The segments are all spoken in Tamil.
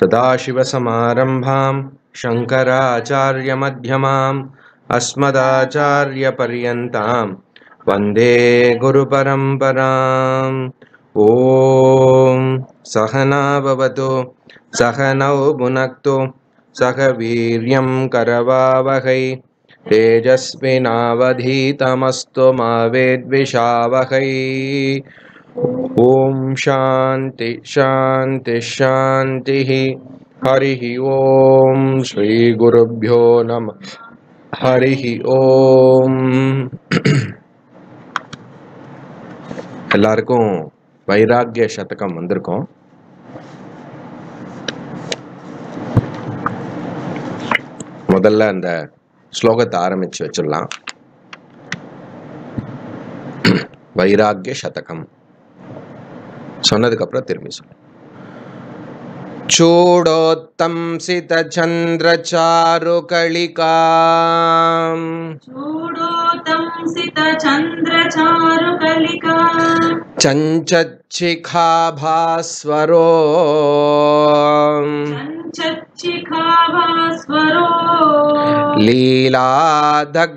सदाशिवसमारम्भां शङ्कराचार्यमध्यमाम् अस्मदाचार्यपर्यन्तां वन्दे गुरुपरम्पराम् ॐ सहना भवतु सहनौ भुनक्तु सह वीर्यं करवावहै तेजस्विनावधीतमस्तु वेद्विषावहै ओम शांति शांति शांति हरि ॐ श्री गुरुभ्यो नमः हरि ॐ ಎಲ್ಲാർക്കും വൈരാഗ്യ ശതകം ഉണ്ട് കൊല്ലല്ല അണ്ട സ്ലോകത്ത ആരംഭിച്ച് വെച്ചോളാം വൈരാഗ്യ ശതകം சொன்னதுக்கப்புறம் சூடோத்தம் சித சந்திர சாருகளிகா சூடோத்தம் சித சந்திர சாருகளிகா चञ्चच्छिखा भास्वरो लीलादग्ध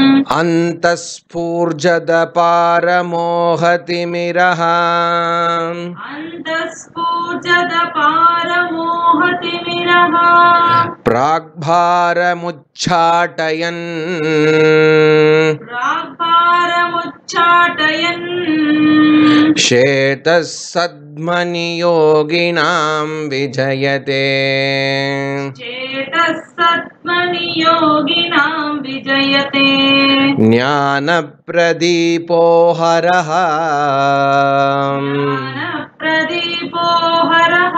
अन्तस्फूर्जदपारमोहतिमिरः प्राग्भारमुच्छाटयन् क्षेतस्सद्मनियोगिनां विजयते विजयते ज्ञानप्रदीपो हरः प्रदीपो हरः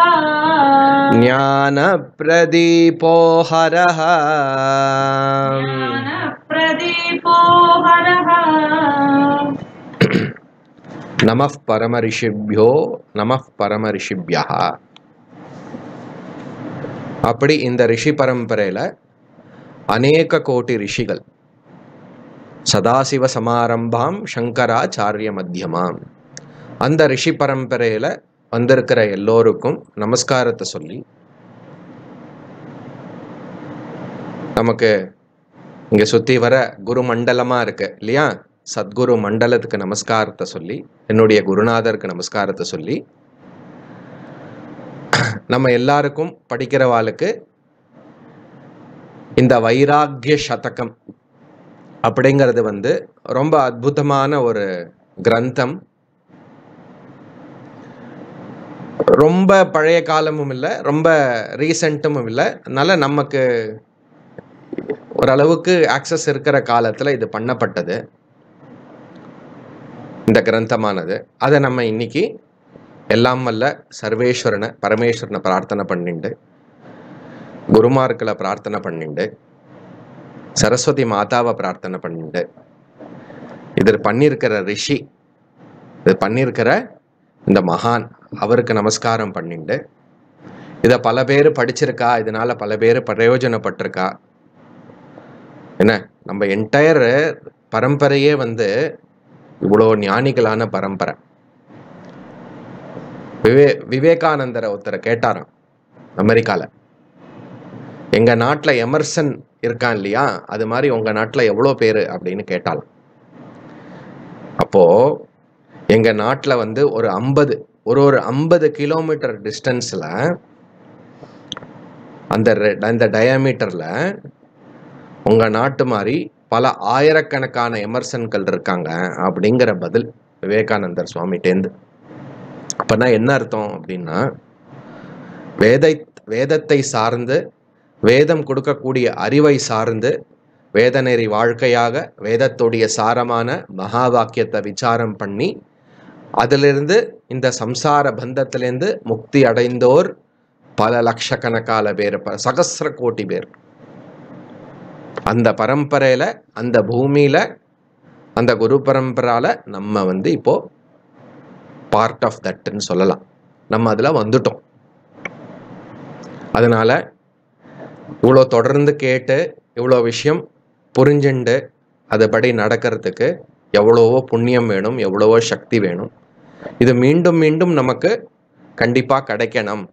ज्ञानप्रदीपो हरः நம ரிஷிபியோ நம ரிஷிபியா அப்படி இந்த ரிஷி பரம்பரையில் அநேக கோட்டி ரிஷிகள் சதாசிவ சமாரம்பாம் சங்கராச்சாரிய மத்தியமாம் அந்த ரிஷி பரம்பரையில் வந்திருக்கிற எல்லோருக்கும் நமஸ்காரத்தை சொல்லி நமக்கு இங்கே சுற்றி வர குரு மண்டலமாக இருக்கு இல்லையா சத்குரு மண்டலத்துக்கு நமஸ்காரத்தை சொல்லி என்னுடைய குருநாதருக்கு நமஸ்காரத்தை சொல்லி நம்ம எல்லாருக்கும் படிக்கிறவாளுக்கு இந்த வைராக்கிய சதகம் அப்படிங்கிறது வந்து ரொம்ப அற்புதமான ஒரு கிரந்தம் ரொம்ப பழைய காலமும் இல்லை ரொம்ப ரீசண்ட்டும் இல்லை அதனால் நமக்கு ஓரளவுக்கு ஆக்சஸ் இருக்கிற காலத்தில் இது பண்ணப்பட்டது இந்த கிரந்தமானது அதை நம்ம இன்னைக்கு எல்லாம் வல்ல சர்வேஸ்வரனை பரமேஸ்வரனை பிரார்த்தனை பண்ணிண்டு குருமார்களை பிரார்த்தனை பண்ணிண்டு சரஸ்வதி மாதாவை பிரார்த்தனை பண்ணிண்டு இதில் பண்ணியிருக்கிற ரிஷி இது பண்ணியிருக்கிற இந்த மகான் அவருக்கு நமஸ்காரம் பண்ணிண்டு இதை பல பேர் படிச்சிருக்கா இதனால பல பேர் பிரயோஜனப்பட்டிருக்கா என்ன நம்ம என்டையர் பரம்பரையே வந்து இவ்வளோ ஞானிகளான பரம்பரை விவே விவேகானந்தரை ஒருத்தரை கேட்டாராம் அமெரிக்காவில் எங்கள் நாட்டில் எமர்சன் இருக்கான் இல்லையா அது மாதிரி உங்கள் நாட்டில் எவ்வளோ பேர் அப்படின்னு கேட்டாலும் அப்போது எங்கள் நாட்டில் வந்து ஒரு ஐம்பது ஒரு ஒரு ஐம்பது கிலோமீட்டர் டிஸ்டன்ஸில் அந்த அந்த டயாமீட்டரில் உங்கள் நாட்டு மாதிரி பல ஆயிரக்கணக்கான எமர்சன்கள் இருக்காங்க அப்படிங்கிற பதில் விவேகானந்தர் சுவாமிகிட்டேந்து அப்போனா என்ன அர்த்தம் அப்படின்னா வேதை வேதத்தை சார்ந்து வேதம் கொடுக்கக்கூடிய அறிவை சார்ந்து வேதநெறி வாழ்க்கையாக வேதத்துடைய சாரமான மகா வாக்கியத்தை விசாரம் பண்ணி அதிலிருந்து இந்த சம்சார பந்தத்திலேருந்து முக்தி அடைந்தோர் பல லட்சக்கணக்கான பேர் சகசிர கோட்டி பேர் அந்த பரம்பரையில் அந்த பூமியில் அந்த குரு பரம்பரால நம்ம வந்து இப்போது பார்ட் ஆஃப் தட்டுன்னு சொல்லலாம் நம்ம அதில் வந்துட்டோம் அதனால் இவ்வளோ தொடர்ந்து கேட்டு இவ்வளோ விஷயம் புரிஞ்சுண்டு அதுபடி நடக்கிறதுக்கு எவ்வளவோ புண்ணியம் வேணும் எவ்வளவோ சக்தி வேணும் இது மீண்டும் மீண்டும் நமக்கு கண்டிப்பாக கிடைக்கணும்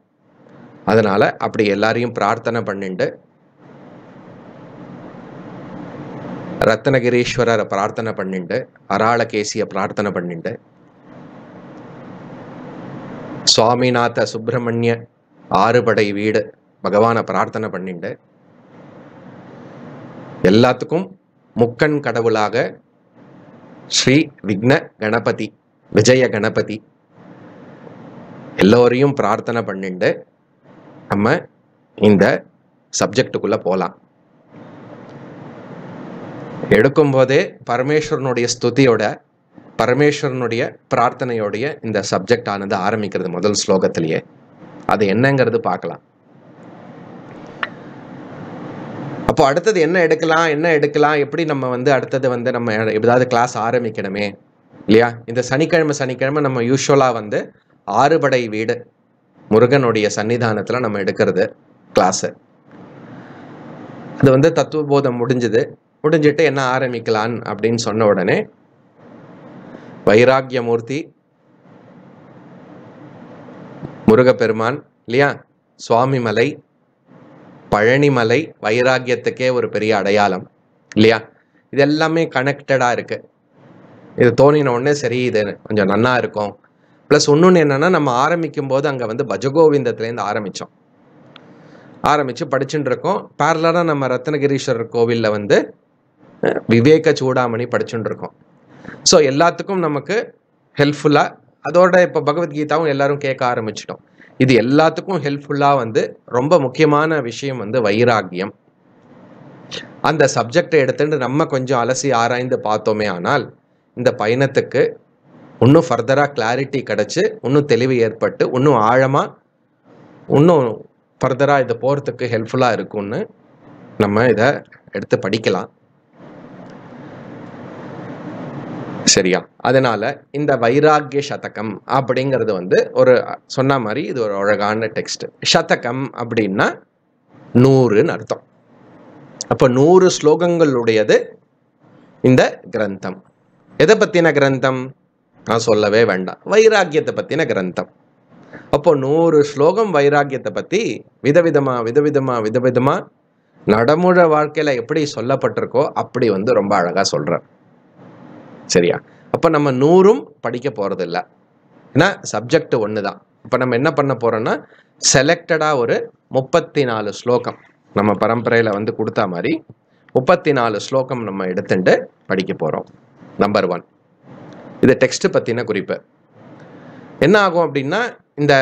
அதனால் அப்படி எல்லாரையும் பிரார்த்தனை பண்ணிட்டு ரத்னகிரீஸ்வரரை பிரார்த்தனை பண்ணிண்டு அராளகேசியை பிரார்த்தனை பண்ணிண்டு சுவாமிநாத சுப்பிரமணிய ஆறுபடை வீடு பகவானை பிரார்த்தனை பண்ணிண்டு எல்லாத்துக்கும் முக்கண் கடவுளாக ஸ்ரீ விக்ன கணபதி விஜய கணபதி எல்லோரையும் பிரார்த்தனை பண்ணிண்டு நம்ம இந்த சப்ஜெக்டுக்குள்ளே போகலாம் எடுக்கும் போதே பரமேஸ்வரனுடைய ஸ்துதியோட பரமேஸ்வரனுடைய பிரார்த்தனையோடைய இந்த சப்ஜெக்ட் ஆனது ஆரம்பிக்கிறது முதல் ஸ்லோகத்திலேயே அது என்னங்கிறது பார்க்கலாம் அப்போ அடுத்தது என்ன எடுக்கலாம் என்ன எடுக்கலாம் எப்படி நம்ம வந்து அடுத்தது வந்து நம்ம எதாவது கிளாஸ் ஆரம்பிக்கணுமே இல்லையா இந்த சனிக்கிழமை சனிக்கிழமை நம்ம யூஸ்வலாக வந்து ஆறுபடை வீடு முருகனுடைய சன்னிதானத்தில் நம்ம எடுக்கிறது கிளாஸு அது வந்து தத்துவபோதம் முடிஞ்சது முடிஞ்சிட்டு என்ன ஆரம்பிக்கலான் அப்படின்னு சொன்ன உடனே வைராக்கியமூர்த்தி முருகப்பெருமான் இல்லையா சுவாமிமலை பழனிமலை வைராகியத்துக்கே ஒரு பெரிய அடையாளம் இல்லையா இது எல்லாமே கனெக்டடாக இருக்குது இது தோணின உடனே சரி இது கொஞ்சம் நன்னா இருக்கும் ப்ளஸ் இன்னொன்று என்னன்னா நம்ம ஆரம்பிக்கும் போது அங்கே வந்து பஜகோவிந்தத்துலேருந்து ஆரம்பித்தோம் ஆரம்பித்து படிச்சுட்டு இருக்கோம் பேரலாக நம்ம ரத்னகிரீஸ்வரர் கோவிலில் வந்து விவேக சூடாமணி படிச்சுட்டு இருக்கோம் ஸோ எல்லாத்துக்கும் நமக்கு ஹெல்ப்ஃபுல்லாக அதோட இப்போ பகவத்கீதாவும் எல்லாரும் கேட்க ஆரம்பிச்சிட்டோம் இது எல்லாத்துக்கும் ஹெல்ப்ஃபுல்லாக வந்து ரொம்ப முக்கியமான விஷயம் வந்து வைராகியம் அந்த சப்ஜெக்டை எடுத்துட்டு நம்ம கொஞ்சம் அலசி ஆராய்ந்து பார்த்தோமே ஆனால் இந்த பயணத்துக்கு இன்னும் ஃபர்தராக கிளாரிட்டி கிடச்சி இன்னும் தெளிவு ஏற்பட்டு இன்னும் ஆழமாக இன்னும் ஃபர்தராக இதை போகிறதுக்கு ஹெல்ப்ஃபுல்லாக இருக்கும்னு நம்ம இதை எடுத்து படிக்கலாம் சரியா அதனால இந்த வைராகிய சதகம் அப்படிங்கிறது வந்து ஒரு சொன்ன மாதிரி இது ஒரு அழகான டெக்ஸ்ட் சதகம் அப்படின்னா நூறுன்னு அர்த்தம் அப்போ நூறு ஸ்லோகங்களுடையது இந்த கிரந்தம் எதை பற்றின கிரந்தம் நான் சொல்லவே வேண்டாம் வைராக்கியத்தை பற்றின கிரந்தம் அப்போ நூறு ஸ்லோகம் வைராக்கியத்தை பற்றி விதவிதமா விதவிதமா விதவிதமா நடமுழ வாழ்க்கையில் எப்படி சொல்லப்பட்டிருக்கோ அப்படி வந்து ரொம்ப அழகாக சொல்கிறேன் சரியா அப்போ நம்ம நூறும் படிக்க போகிறதில்ல ஏன்னா சப்ஜெக்ட் ஒன்று தான் இப்போ நம்ம என்ன பண்ண போகிறோன்னா செலக்டடாக ஒரு முப்பத்தி நாலு ஸ்லோகம் நம்ம பரம்பரையில் வந்து கொடுத்தா மாதிரி முப்பத்தி நாலு ஸ்லோகம் நம்ம எடுத்துட்டு படிக்க போகிறோம் நம்பர் ஒன் இது டெக்ஸ்ட் பற்றின குறிப்பு என்ன ஆகும் அப்படின்னா இந்த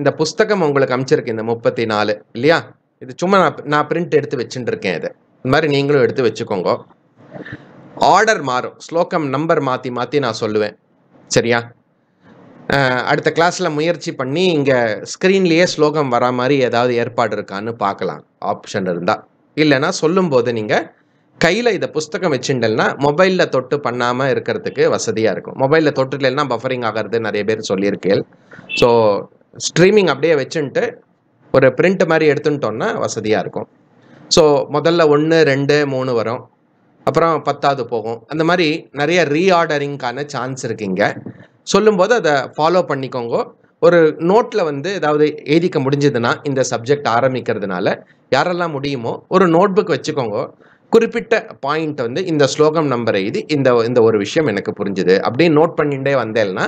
இந்த புஸ்தகம் உங்களுக்கு அமைச்சிருக்கு இந்த முப்பத்தி நாலு இல்லையா இது சும்மா நான் நான் பிரிண்ட் எடுத்து வச்சுட்டு இருக்கேன் இது இந்த மாதிரி நீங்களும் எடுத்து வச்சுக்கோங்க ஆர்டர் மாறும் ஸ்லோகம் நம்பர் மாற்றி மாற்றி நான் சொல்லுவேன் சரியா அடுத்த கிளாஸில் முயற்சி பண்ணி இங்கே ஸ்க்ரீன்லேயே ஸ்லோகம் வரா மாதிரி ஏதாவது ஏற்பாடு இருக்கான்னு பார்க்கலாம் ஆப்ஷன் இருந்தால் இல்லைன்னா சொல்லும்போது நீங்கள் கையில் இதை புஸ்தகம் வச்சுட்டல்னா மொபைலில் தொட்டு பண்ணாமல் இருக்கிறதுக்கு வசதியாக இருக்கும் மொபைலில் இல்லைன்னா பஃபரிங் ஆகிறது நிறைய பேர் சொல்லியிருக்கேன் ஸோ ஸ்ட்ரீமிங் அப்படியே வச்சுன்ட்டு ஒரு பிரிண்ட் மாதிரி எடுத்துட்டோன்னா வசதியாக இருக்கும் ஸோ முதல்ல ஒன்று ரெண்டு மூணு வரும் அப்புறம் பத்தாவது போகும் அந்த மாதிரி நிறைய ரீஆர்டரிங்க்கான சான்ஸ் இருக்குங்க சொல்லும்போது அதை ஃபாலோ பண்ணிக்கோங்க ஒரு நோட்டில் வந்து ஏதாவது எழுதிக்க முடிஞ்சதுன்னா இந்த சப்ஜெக்ட் ஆரம்பிக்கிறதுனால யாரெல்லாம் முடியுமோ ஒரு நோட் புக் வச்சுக்கோங்க குறிப்பிட்ட பாயிண்ட் வந்து இந்த ஸ்லோகம் நம்பர் எழுதி இந்த இந்த ஒரு விஷயம் எனக்கு புரிஞ்சுது அப்படின்னு நோட் பண்ணிகிட்டே வந்தேன்னா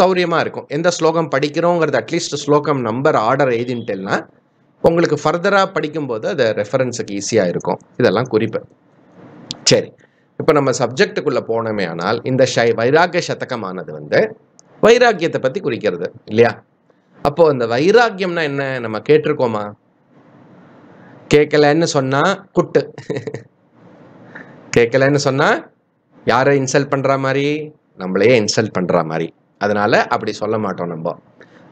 சௌரியமாக இருக்கும் எந்த ஸ்லோகம் படிக்கிறோங்கிறது அட்லீஸ்ட் ஸ்லோகம் நம்பர் ஆர்டர் எழுதிட்டேன்னா உங்களுக்கு ஃபர்தராக படிக்கும்போது அது ரெஃபரன்ஸுக்கு ஈஸியாக இருக்கும் இதெல்லாம் குறிப்பு சரி இப்போ நம்ம சப்ஜெக்டுக்குள்ளே போனோமே ஆனால் இந்த ஷை வைராகிய சதகமானது வந்து வைராக்கியத்தை பற்றி குறிக்கிறது இல்லையா அப்போது இந்த வைராக்கியம்னா என்ன நம்ம கேட்டிருக்கோமா கேட்கலன்னு சொன்னால் குட்டு கேட்கலன்னு சொன்னால் யாரை இன்சல்ட் பண்ணுற மாதிரி நம்மளையே இன்சல்ட் பண்ணுற மாதிரி அதனால் அப்படி சொல்ல மாட்டோம் நம்ம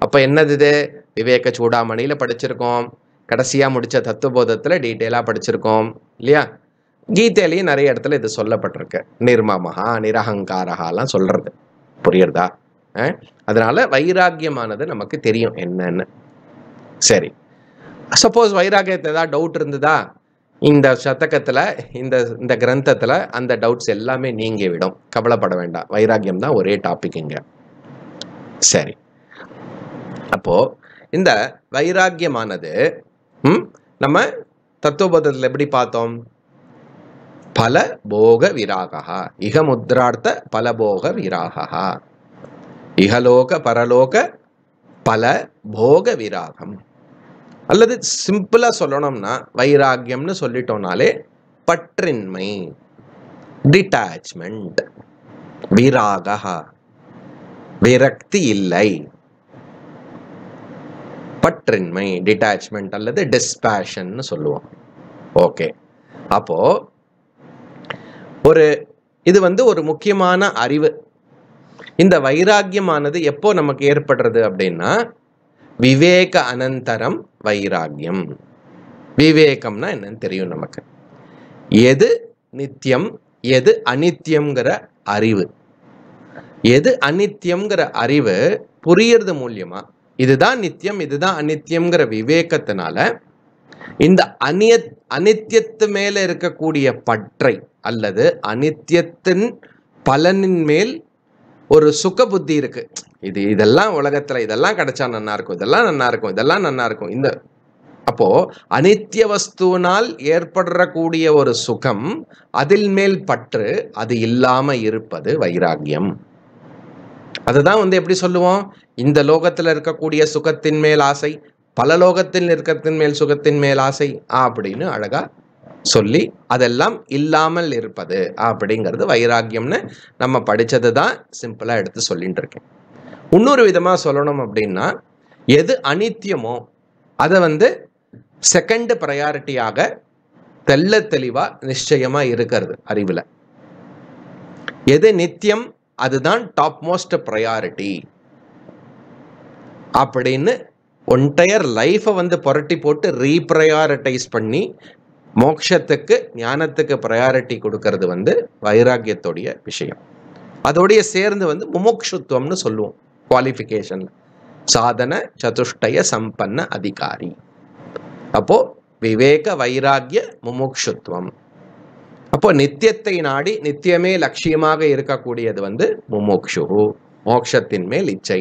அப்போ என்னது இது விவேக சூடாமணியில் படிச்சிருக்கோம் கடைசியாக முடித்த தத்துவபோதத்தில் டீட்டெயிலாக படிச்சிருக்கோம் இல்லையா கீதையிலையும் நிறைய இடத்துல இது சொல்லப்பட்டிருக்கு நிர்மமஹா நிரகங்காரகாலாம் சொல்றது புரியுறதா அதனால வைராக்கியமானது நமக்கு தெரியும் என்னன்னு சரி சப்போஸ் வைராகியத்தை ஏதாவது டவுட் இருந்ததா இந்த சதகத்தில் இந்த இந்த கிரந்தத்தில் அந்த டவுட்ஸ் எல்லாமே நீங்கி விடும் கவலைப்பட வேண்டாம் வைராக்கியம் தான் ஒரே டாபிக் இங்கே சரி அப்போது இந்த வைராக்கியமானது நம்ம தத்துவபோதத்தில் எப்படி பார்த்தோம் பல போக விராகா முத்ரார்த்த பல போக விராகா இகலோக பரலோக பல போக விராகம் அல்லது சிம்பிளாக சொல்லணும்னா வைராக்கியம்னு சொல்லிட்டோம்னாலே பற்றின்மை டிட்டாச்மெண்ட் விராகா விரக்தி இல்லை பற்றின்மை டிட்டாச்மெண்ட் அல்லது டிஸ்பேஷன் சொல்லுவோம் ஓகே அப்போது ஒரு இது வந்து ஒரு முக்கியமான அறிவு இந்த வைராக்கியமானது எப்போ நமக்கு ஏற்படுறது அப்படின்னா விவேக அனந்தரம் வைராக்கியம் விவேகம்னா என்னன்னு தெரியும் நமக்கு எது நித்தியம் எது அனித்தியம்ங்கிற அறிவு எது அனித்தியம்ங்கிற அறிவு புரியறது மூலியமா இதுதான் நித்தியம் இதுதான் அனித்தியம்ங்கிற விவேகத்தினால இந்த அனிய அனித்தியத்து மேல இருக்கக்கூடிய பற்றை அல்லது அனித்தியத்தின் பலனின் மேல் ஒரு சுக்க புத்தி இருக்கு இது இதெல்லாம் உலகத்துல இதெல்லாம் கிடைச்சா நன்னா இருக்கும் இதெல்லாம் நன்னா இருக்கும் இதெல்லாம் நன்னா இருக்கும் இந்த அப்போ அனித்திய வஸ்துவினால் ஏற்படுறக்கூடிய ஒரு சுகம் அதில் மேல் பற்று அது இல்லாம இருப்பது வைராகியம் அதுதான் வந்து எப்படி சொல்லுவோம் இந்த லோகத்துல இருக்கக்கூடிய சுகத்தின் மேல் ஆசை பல லோகத்தில் இருக்கத்தின் மேல் சுகத்தின் மேல் ஆசை அப்படின்னு அழகா சொல்லி அதெல்லாம் இல்லாமல் இருப்பது அப்படிங்கிறது வைராக்கியம்னு நம்ம படித்தது தான் சிம்பிளாக எடுத்து சொல்லிட்டு இருக்கேன் இன்னொரு விதமாக சொல்லணும் அப்படின்னா எது அனித்தியமோ அதை வந்து செகண்ட் ப்ரையாரிட்டியாக தெல்ல தெளிவாக நிச்சயமாக இருக்கிறது அறிவில் எது நித்தியம் அதுதான் டாப் மோஸ்ட் ப்ரையாரிட்டி அப்படின்னு ஒன்டையர் லைஃப்பை வந்து புரட்டி போட்டு ரீப்ரையாரிட்டைஸ் பண்ணி மோக்ஷத்துக்கு ஞானத்துக்கு ப்ரையாரிட்டி கொடுக்கறது வந்து வைராக்கியத்துடைய விஷயம் அதோடைய சேர்ந்து வந்து முமோக்ஷுத்துவம்னு சொல்லுவோம் குவாலிஃபிகேஷனில் சாதன சதுஷ்டய சம்பன்ன அதிகாரி அப்போ விவேக வைராகிய முமுக்ஷுத்துவம் அப்போ நித்தியத்தை நாடி நித்தியமே லட்சியமாக இருக்கக்கூடியது வந்து முமுக்ஷு மோக்ஷத்தின் மேல் இச்சை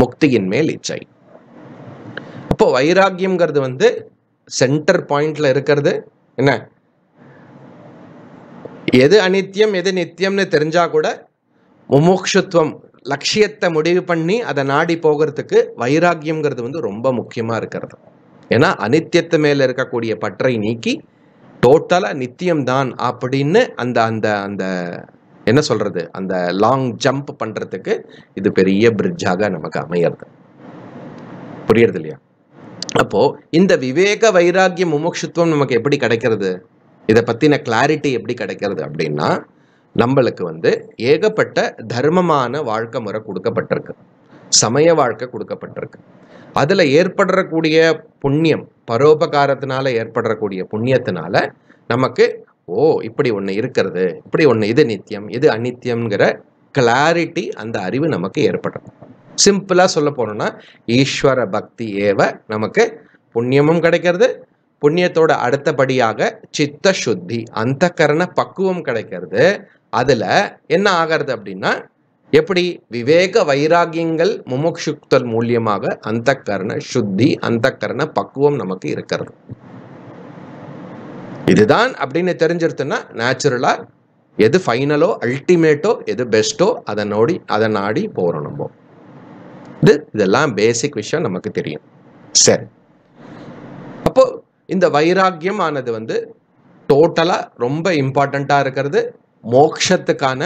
முக்தியின் மேல் இச்சை அப்போ வைராகியம்ங்கிறது வந்து சென்டர் பாயிண்ட்ல இருக்கிறது என்ன எது அனித்தியம் எது நித்தியம்னு தெரிஞ்சா கூட முமோக்ஷத்துவம் லட்சியத்தை முடிவு பண்ணி அதை நாடி போகிறதுக்கு வைராக்கியம்ங்கிறது வந்து ரொம்ப முக்கியமாக இருக்கிறது ஏன்னா அனித்தியத்து மேலே இருக்கக்கூடிய பற்றை நீக்கி டோட்டலாக நித்தியம்தான் அப்படின்னு அந்த அந்த அந்த என்ன சொல்கிறது அந்த லாங் ஜம்ப் பண்ணுறதுக்கு இது பெரிய பிரிட்ஜாக நமக்கு அமையிறது புரியுறது இல்லையா அப்போது இந்த விவேக வைராக்கிய முமோக்ஷத்துவம் நமக்கு எப்படி கிடைக்கிறது இதை பற்றின கிளாரிட்டி எப்படி கிடைக்கிறது அப்படின்னா நம்மளுக்கு வந்து ஏகப்பட்ட தர்மமான வாழ்க்கை முறை கொடுக்கப்பட்டிருக்கு சமய வாழ்க்கை கொடுக்கப்பட்டிருக்கு அதில் ஏற்படுறக்கூடிய புண்ணியம் பரோபகாரத்தினால ஏற்படக்கூடிய புண்ணியத்தினால நமக்கு ஓ இப்படி ஒன்று இருக்கிறது இப்படி ஒன்று இது நித்தியம் இது அநித்தியம்ங்கிற கிளாரிட்டி அந்த அறிவு நமக்கு ஏற்படுறது சிம்பிளாக சொல்ல போனோம்னா ஈஸ்வர பக்தி ஏவ நமக்கு புண்ணியமும் கிடைக்கிறது புண்ணியத்தோட அடுத்தபடியாக சித்த சுத்தி அந்த கரண பக்குவம் கிடைக்கிறது அதில் என்ன ஆகிறது அப்படின்னா எப்படி விவேக வைராகியங்கள் முமுக்ஷுக்தல் மூலியமாக அந்த கரண சுத்தி அந்த கரண பக்குவம் நமக்கு இருக்கிறது இதுதான் அப்படின்னு தெரிஞ்சிருத்துன்னா நேச்சுரலாக எது ஃபைனலோ அல்டிமேட்டோ எது பெஸ்ட்டோ அதை நோடி அதை நாடி போகிறோம் நம்ம இது இதெல்லாம் பேசிக் விஷயம் நமக்கு தெரியும் சரி அப்போ இந்த வைராக்கியம் ஆனது வந்து டோட்டலாக ரொம்ப இம்பார்ட்டண்ட்டாக இருக்கிறது மோக்ஷத்துக்கான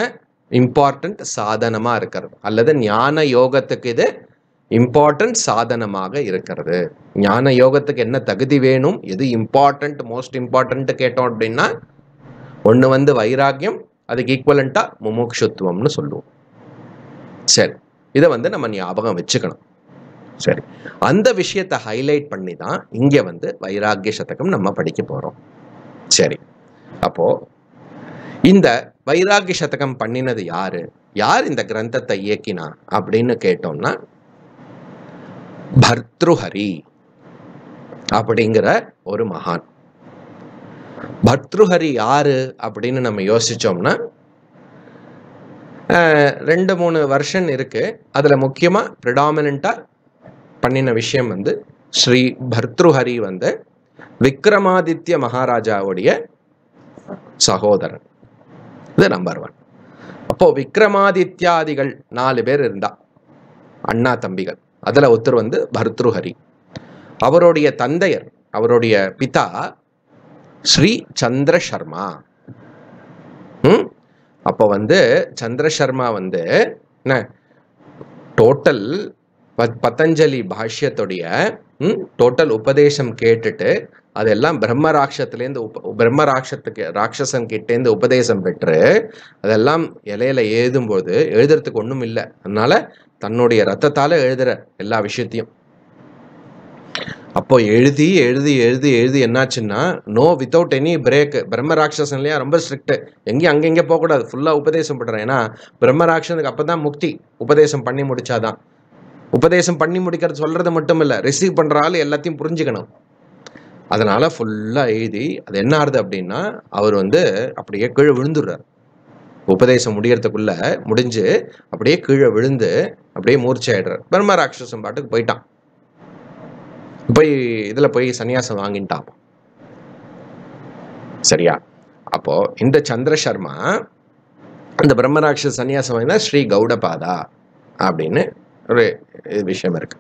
இம்பார்ட்டண்ட் சாதனமாக இருக்கிறது அல்லது ஞான யோகத்துக்கு இது இம்பார்ட்டன்ட் சாதனமாக இருக்கிறது ஞான யோகத்துக்கு என்ன தகுதி வேணும் எது இம்பார்ட்டன்ட் மோஸ்ட் இம்பார்ட்டன்ட் கேட்டோம் அப்படின்னா ஒன்று வந்து வைராக்கியம் அதுக்கு ஈக்குவலண்ட்டாக முமுக்ஷுத்துவம்னு சொல்லுவோம் சரி இதை வந்து நம்ம ஞாபகம் வச்சுக்கணும் சரி அந்த விஷயத்தை ஹைலைட் பண்ணி தான் இங்கே வந்து வைராகிய சதகம் நம்ம படிக்க போகிறோம் சரி அப்போ இந்த வைராகிய சதகம் பண்ணினது யாரு யார் இந்த கிரந்தத்தை இயக்கினா அப்படின்னு கேட்டோம்னா பர்த்ருஹரி அப்படிங்கிற ஒரு மகான் பர்த்ருஹரி யாரு அப்படின்னு நம்ம யோசிச்சோம்னா ரெண்டு மூணு வருஷன் இருக்குது அதில் முக்கியமாக ப்ரிடாமினண்ட்டாக பண்ணின விஷயம் வந்து ஸ்ரீ பர்த்ருஹரி வந்து விக்ரமாதித்ய மகாராஜாவுடைய சகோதரன் இது நம்பர் ஒன் அப்போ விக்ரமாதித்யாதிகள் நாலு பேர் இருந்தா அண்ணா தம்பிகள் அதில் ஒருத்தர் வந்து பர்த்ருஹரி அவருடைய தந்தையர் அவருடைய பிதா ஸ்ரீ சந்திர சர்மா அப்போ வந்து சந்திரசர்மா வந்து என்ன டோட்டல் பத்தஞ்சலி பாஷ்யத்துடைய டோட்டல் உபதேசம் கேட்டுட்டு அதெல்லாம் பிரம்ம உப பிரம்ம ராட்சசன் கிட்டேருந்து உபதேசம் பெற்று அதெல்லாம் இலையில எழுதும்போது எழுதுறதுக்கு ஒன்றும் இல்லை அதனால தன்னுடைய ரத்தத்தால் எழுதுற எல்லா விஷயத்தையும் அப்போ எழுதி எழுதி எழுதி எழுதி என்னாச்சுன்னா நோ வித்தவுட் எனி பிரேக் பிரம்ம ரொம்ப ஸ்ட்ரிக்ட்டு எங்கேயும் அங்கெங்கே போகக்கூடாது ஃபுல்லாக உபதேசம் பண்ணுறேன் ஏன்னா பிரம்ம அப்போ தான் முக்தி உபதேசம் பண்ணி முடிச்சாதான் உபதேசம் பண்ணி முடிக்கிறது சொல்கிறது மட்டும் இல்லை ரிசீவ் பண்ணுற ஆள் எல்லாத்தையும் புரிஞ்சுக்கணும் அதனால் ஃபுல்லாக எழுதி அது என்ன ஆறுது அப்படின்னா அவர் வந்து அப்படியே கீழே விழுந்துடுறார் உபதேசம் முடிகிறதுக்குள்ளே முடிஞ்சு அப்படியே கீழே விழுந்து அப்படியே மூர்ச்சி ஆயிடுறார் பிரம்ம பாட்டுக்கு போயிட்டான் போய் இதில் போய் சன்னியாசம் வாங்கிட்டான் சரியா அப்போ இந்த சந்திரசர்மா அந்த பிரம்மராட்ச சன்னியாசம் வாங்கினா ஸ்ரீ கௌடபாதா அப்படின்னு ஒரு விஷயம் இருக்கு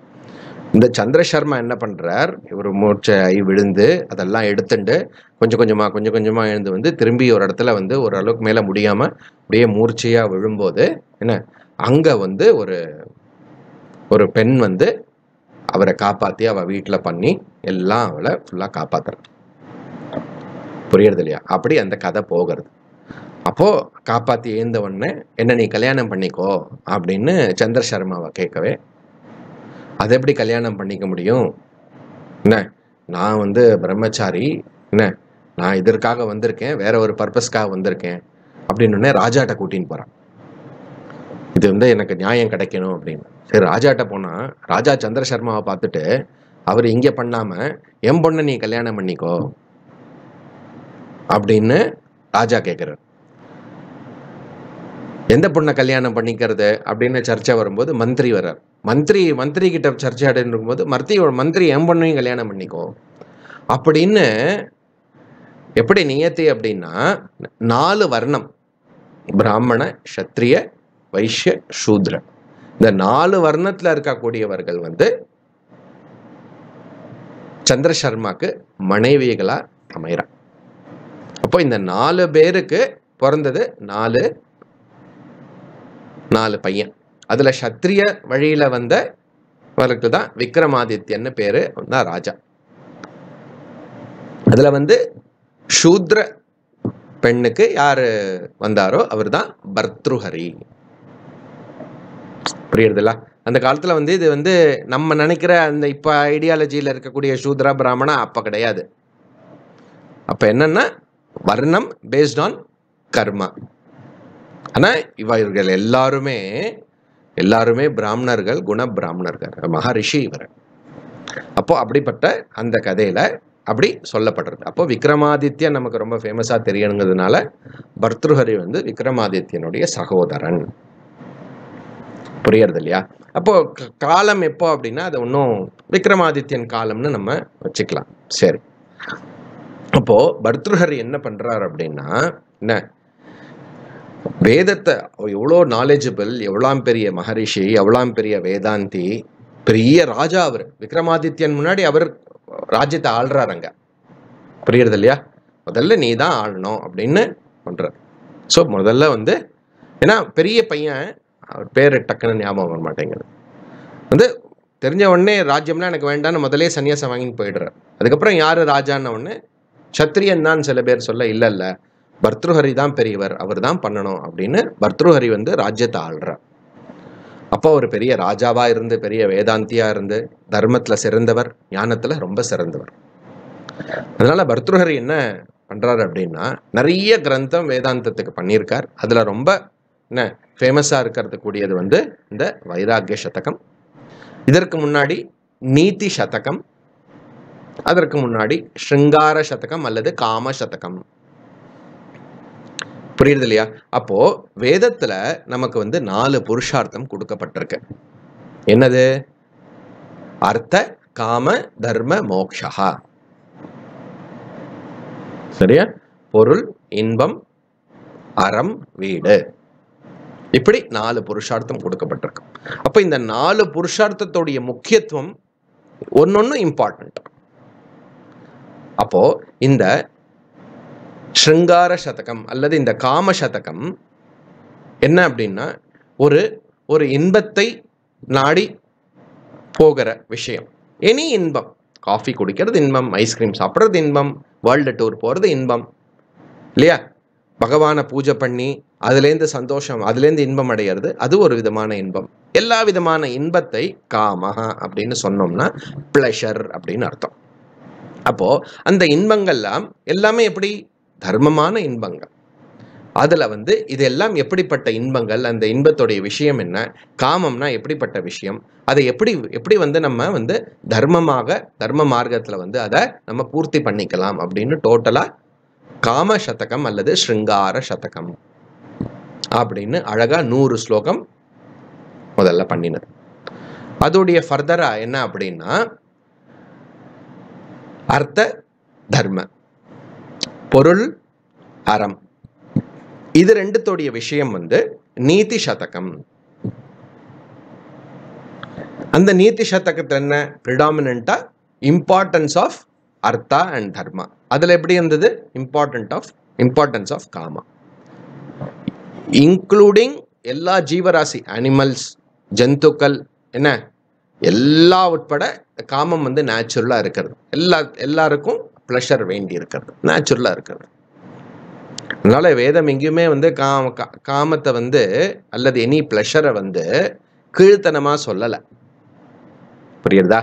இந்த சந்திரசர்மா என்ன பண்றார் இவர் மூர்ச்சை விழுந்து அதெல்லாம் எடுத்துட்டு கொஞ்சம் கொஞ்சமா கொஞ்சம் கொஞ்சமா எழுந்து வந்து திரும்பி ஒரு இடத்துல வந்து ஓரளவுக்கு மேல முடியாம அப்படியே மூர்ச்சையா விழும்போது என்ன அங்க வந்து ஒரு ஒரு பெண் வந்து அவரை காப்பாற்றி அவள் வீட்டில் பண்ணி எல்லாம் அவளை ஃபுல்லாக காப்பாற்றுறது புரியறது இல்லையா அப்படி அந்த கதை போகிறது அப்போது காப்பாற்றி ஏந்த உடனே என்ன நீ கல்யாணம் பண்ணிக்கோ அப்படின்னு சந்திர சர்மாவை கேட்கவே அது எப்படி கல்யாணம் பண்ணிக்க முடியும் என்ன நான் வந்து பிரம்மச்சாரி என்ன நான் இதற்காக வந்திருக்கேன் வேற ஒரு பர்பஸ்க்காக வந்திருக்கேன் அப்படின்னு ராஜாட்ட கூட்டின்னு போகிறான் இது வந்து எனக்கு நியாயம் கிடைக்கணும் அப்படின்னு சரி ராஜாட்ட போனால் ராஜா சந்திரசர்மாவை பார்த்துட்டு அவர் இங்கே பண்ணாமல் என் பொண்ணை நீ கல்யாணம் பண்ணிக்கோ அப்படின்னு ராஜா கேட்குறார் எந்த பொண்ணை கல்யாணம் பண்ணிக்கிறது அப்படின்னு சர்ச்சை வரும்போது மந்திரி வர்றார் மந்திரி மந்திரி கிட்ட சர்ச்சை இருக்கும்போது மர்த்தியோட மந்திரி என் பொண்ணையும் கல்யாணம் பண்ணிக்கோ அப்படின்னு எப்படி நியத்தி அப்படின்னா நாலு வர்ணம் பிராமண சத்திரிய வைஷ்ய சூத்ரன் இந்த நாலு வர்ணத்துல இருக்கக்கூடியவர்கள் வந்து சந்திர சர்மாக்கு மனைவிகளா அமைகிறான் அப்போ இந்த நாலு பேருக்கு பிறந்தது நாலு நாலு பையன் அதுல சத்திரிய வழியில வந்த அவருக்கு தான் விக்ரமாதித்யன்னு பேரு தான் ராஜா அதுல வந்து சூத்ர பெண்ணுக்கு யாரு வந்தாரோ அவர் தான் பர்த்ருஹரி புரியுறதுல்ல அந்த காலத்தில் வந்து இது வந்து நம்ம நினைக்கிற அந்த இப்போ ஐடியாலஜியில் இருக்கக்கூடிய சூத்ரா பிராமணா அப்போ கிடையாது அப்போ என்னென்னா வர்ணம் பேஸ்ட் ஆன் கர்மா ஆனால் இவர்கள் எல்லாருமே எல்லாருமே பிராமணர்கள் குண பிராமணர்கள் மகரிஷி இவர் அப்போ அப்படிப்பட்ட அந்த கதையில அப்படி சொல்லப்படுறது அப்போ விக்ரமாதித்யா நமக்கு ரொம்ப ஃபேமஸாக தெரியணுங்கிறதுனால பர்த்ருஹரி வந்து விக்ரமாதித்யனுடைய சகோதரன் புரியறது இல்லையா அப்போ காலம் எப்போ அப்படின்னா அது ஒன்றும் விக்ரமாதித்யன் காலம்னு நம்ம வச்சுக்கலாம் சரி அப்போ பர்த்ருஹர் என்ன பண்றார் அப்படின்னா என்ன வேதத்தை எவ்வளோ நாலேஜபிள் எவ்வளாம் பெரிய மகரிஷி எவ்வளாம் பெரிய வேதாந்தி பெரிய ராஜா அவர் விக்ரமாதித்யன் முன்னாடி அவர் ராஜ்யத்தை ஆள்றாருங்க புரியுறது இல்லையா முதல்ல நீ தான் ஆளணும் அப்படின்னு பண்றார் ஸோ முதல்ல வந்து ஏன்னா பெரிய பையன் அவர் பேர் டக்குன்னு ஞாபகம் வர மாட்டேங்குது வந்து தெரிஞ்ச உடனே ராஜ்யம்லாம் எனக்கு வேண்டாம்னு முதலே சன்னியாசம் வாங்கின்னு போயிடுறார் அதுக்கப்புறம் யார் ராஜான ஒன்று சத்திரியன் சில பேர் சொல்ல இல்லை இல்லை பர்த்ருஹரி தான் பெரியவர் அவர் தான் பண்ணணும் அப்படின்னு பர்த்ருஹரி வந்து ராஜ்யத்தை ஆள்றார் அப்போ ஒரு பெரிய ராஜாவாக இருந்து பெரிய வேதாந்தியாக இருந்து தர்மத்தில் சிறந்தவர் ஞானத்தில் ரொம்ப சிறந்தவர் அதனால் பர்த்ருஹரி என்ன பண்ணுறாரு அப்படின்னா நிறைய கிரந்தம் வேதாந்தத்துக்கு பண்ணியிருக்கார் அதில் ரொம்ப என்ன ஃபேமஸாக இருக்கிறது கூடியது வந்து இந்த வைராக்கிய சதகம் இதற்கு முன்னாடி நீதி சதகம் அதற்கு முன்னாடி ஸ்ருங்கார சதகம் அல்லது காம சதகம் புரியுது இல்லையா அப்போ வேதத்துல நமக்கு வந்து நாலு புருஷார்த்தம் கொடுக்கப்பட்டிருக்கு என்னது அர்த்த காம தர்ம மோக்ஷா சரியா பொருள் இன்பம் அறம் வீடு இப்படி நாலு புருஷார்த்தம் கொடுக்கப்பட்டிருக்கு அப்போ இந்த நாலு புருஷார்த்தத்துடைய முக்கியத்துவம் ஒன்னொன்னு இம்பார்ட்டன்ட் அப்போ இந்த ஸ்ருங்கார சதகம் அல்லது இந்த காம சதகம் என்ன அப்படின்னா ஒரு ஒரு இன்பத்தை நாடி போகிற விஷயம் எனி இன்பம் காஃபி குடிக்கிறது இன்பம் ஐஸ்கிரீம் சாப்பிட்றது இன்பம் வேர்ல்டு டூர் போகிறது இன்பம் இல்லையா பகவானை பூஜை பண்ணி அதுலேருந்து சந்தோஷம் அதுலேருந்து இன்பம் அடைகிறது அது ஒரு விதமான இன்பம் எல்லா விதமான இன்பத்தை காமஹா அப்படின்னு சொன்னோம்னா பிளஷர் அப்படின்னு அர்த்தம் அப்போது அந்த இன்பங்கள்லாம் எல்லாமே எப்படி தர்மமான இன்பங்கள் அதில் வந்து இதெல்லாம் எப்படிப்பட்ட இன்பங்கள் அந்த இன்பத்துடைய விஷயம் என்ன காமம்னா எப்படிப்பட்ட விஷயம் அதை எப்படி எப்படி வந்து நம்ம வந்து தர்மமாக தர்ம மார்க்கத்தில் வந்து அதை நம்ம பூர்த்தி பண்ணிக்கலாம் அப்படின்னு டோட்டலாக காம சதகம் அல்லது ஸ்ருங்கார சதகம் அப்படின்னு அழகாக நூறு ஸ்லோகம் முதல்ல பண்ணினது அதோடைய ஃபர்தராக என்ன அப்படின்னா அர்த்த தர்ம பொருள் அறம் இது ரெண்டுத்தோடைய விஷயம் வந்து நீதி சதகம் அந்த நீதி சதகத்தில் என்ன ப்ரிடாமினா importance of artha and dharma அதில் எப்படி இருந்தது important of importance of kama including எல்லா ஜீவராசி அனிமல்ஸ் ஜந்துக்கள் என்ன எல்லா உட்பட காமம் வந்து நேச்சுரலாக இருக்கிறது எல்லா எல்லாருக்கும் ப்ளஷர் வேண்டி இருக்கிறது நேச்சுரலாக இருக்கிறது அதனால வேதம் எங்கேயுமே வந்து காம காமத்தை வந்து அல்லது எனி ப்ளஷரை வந்து கீழ்த்தனமாக சொல்லலை புரியுறதா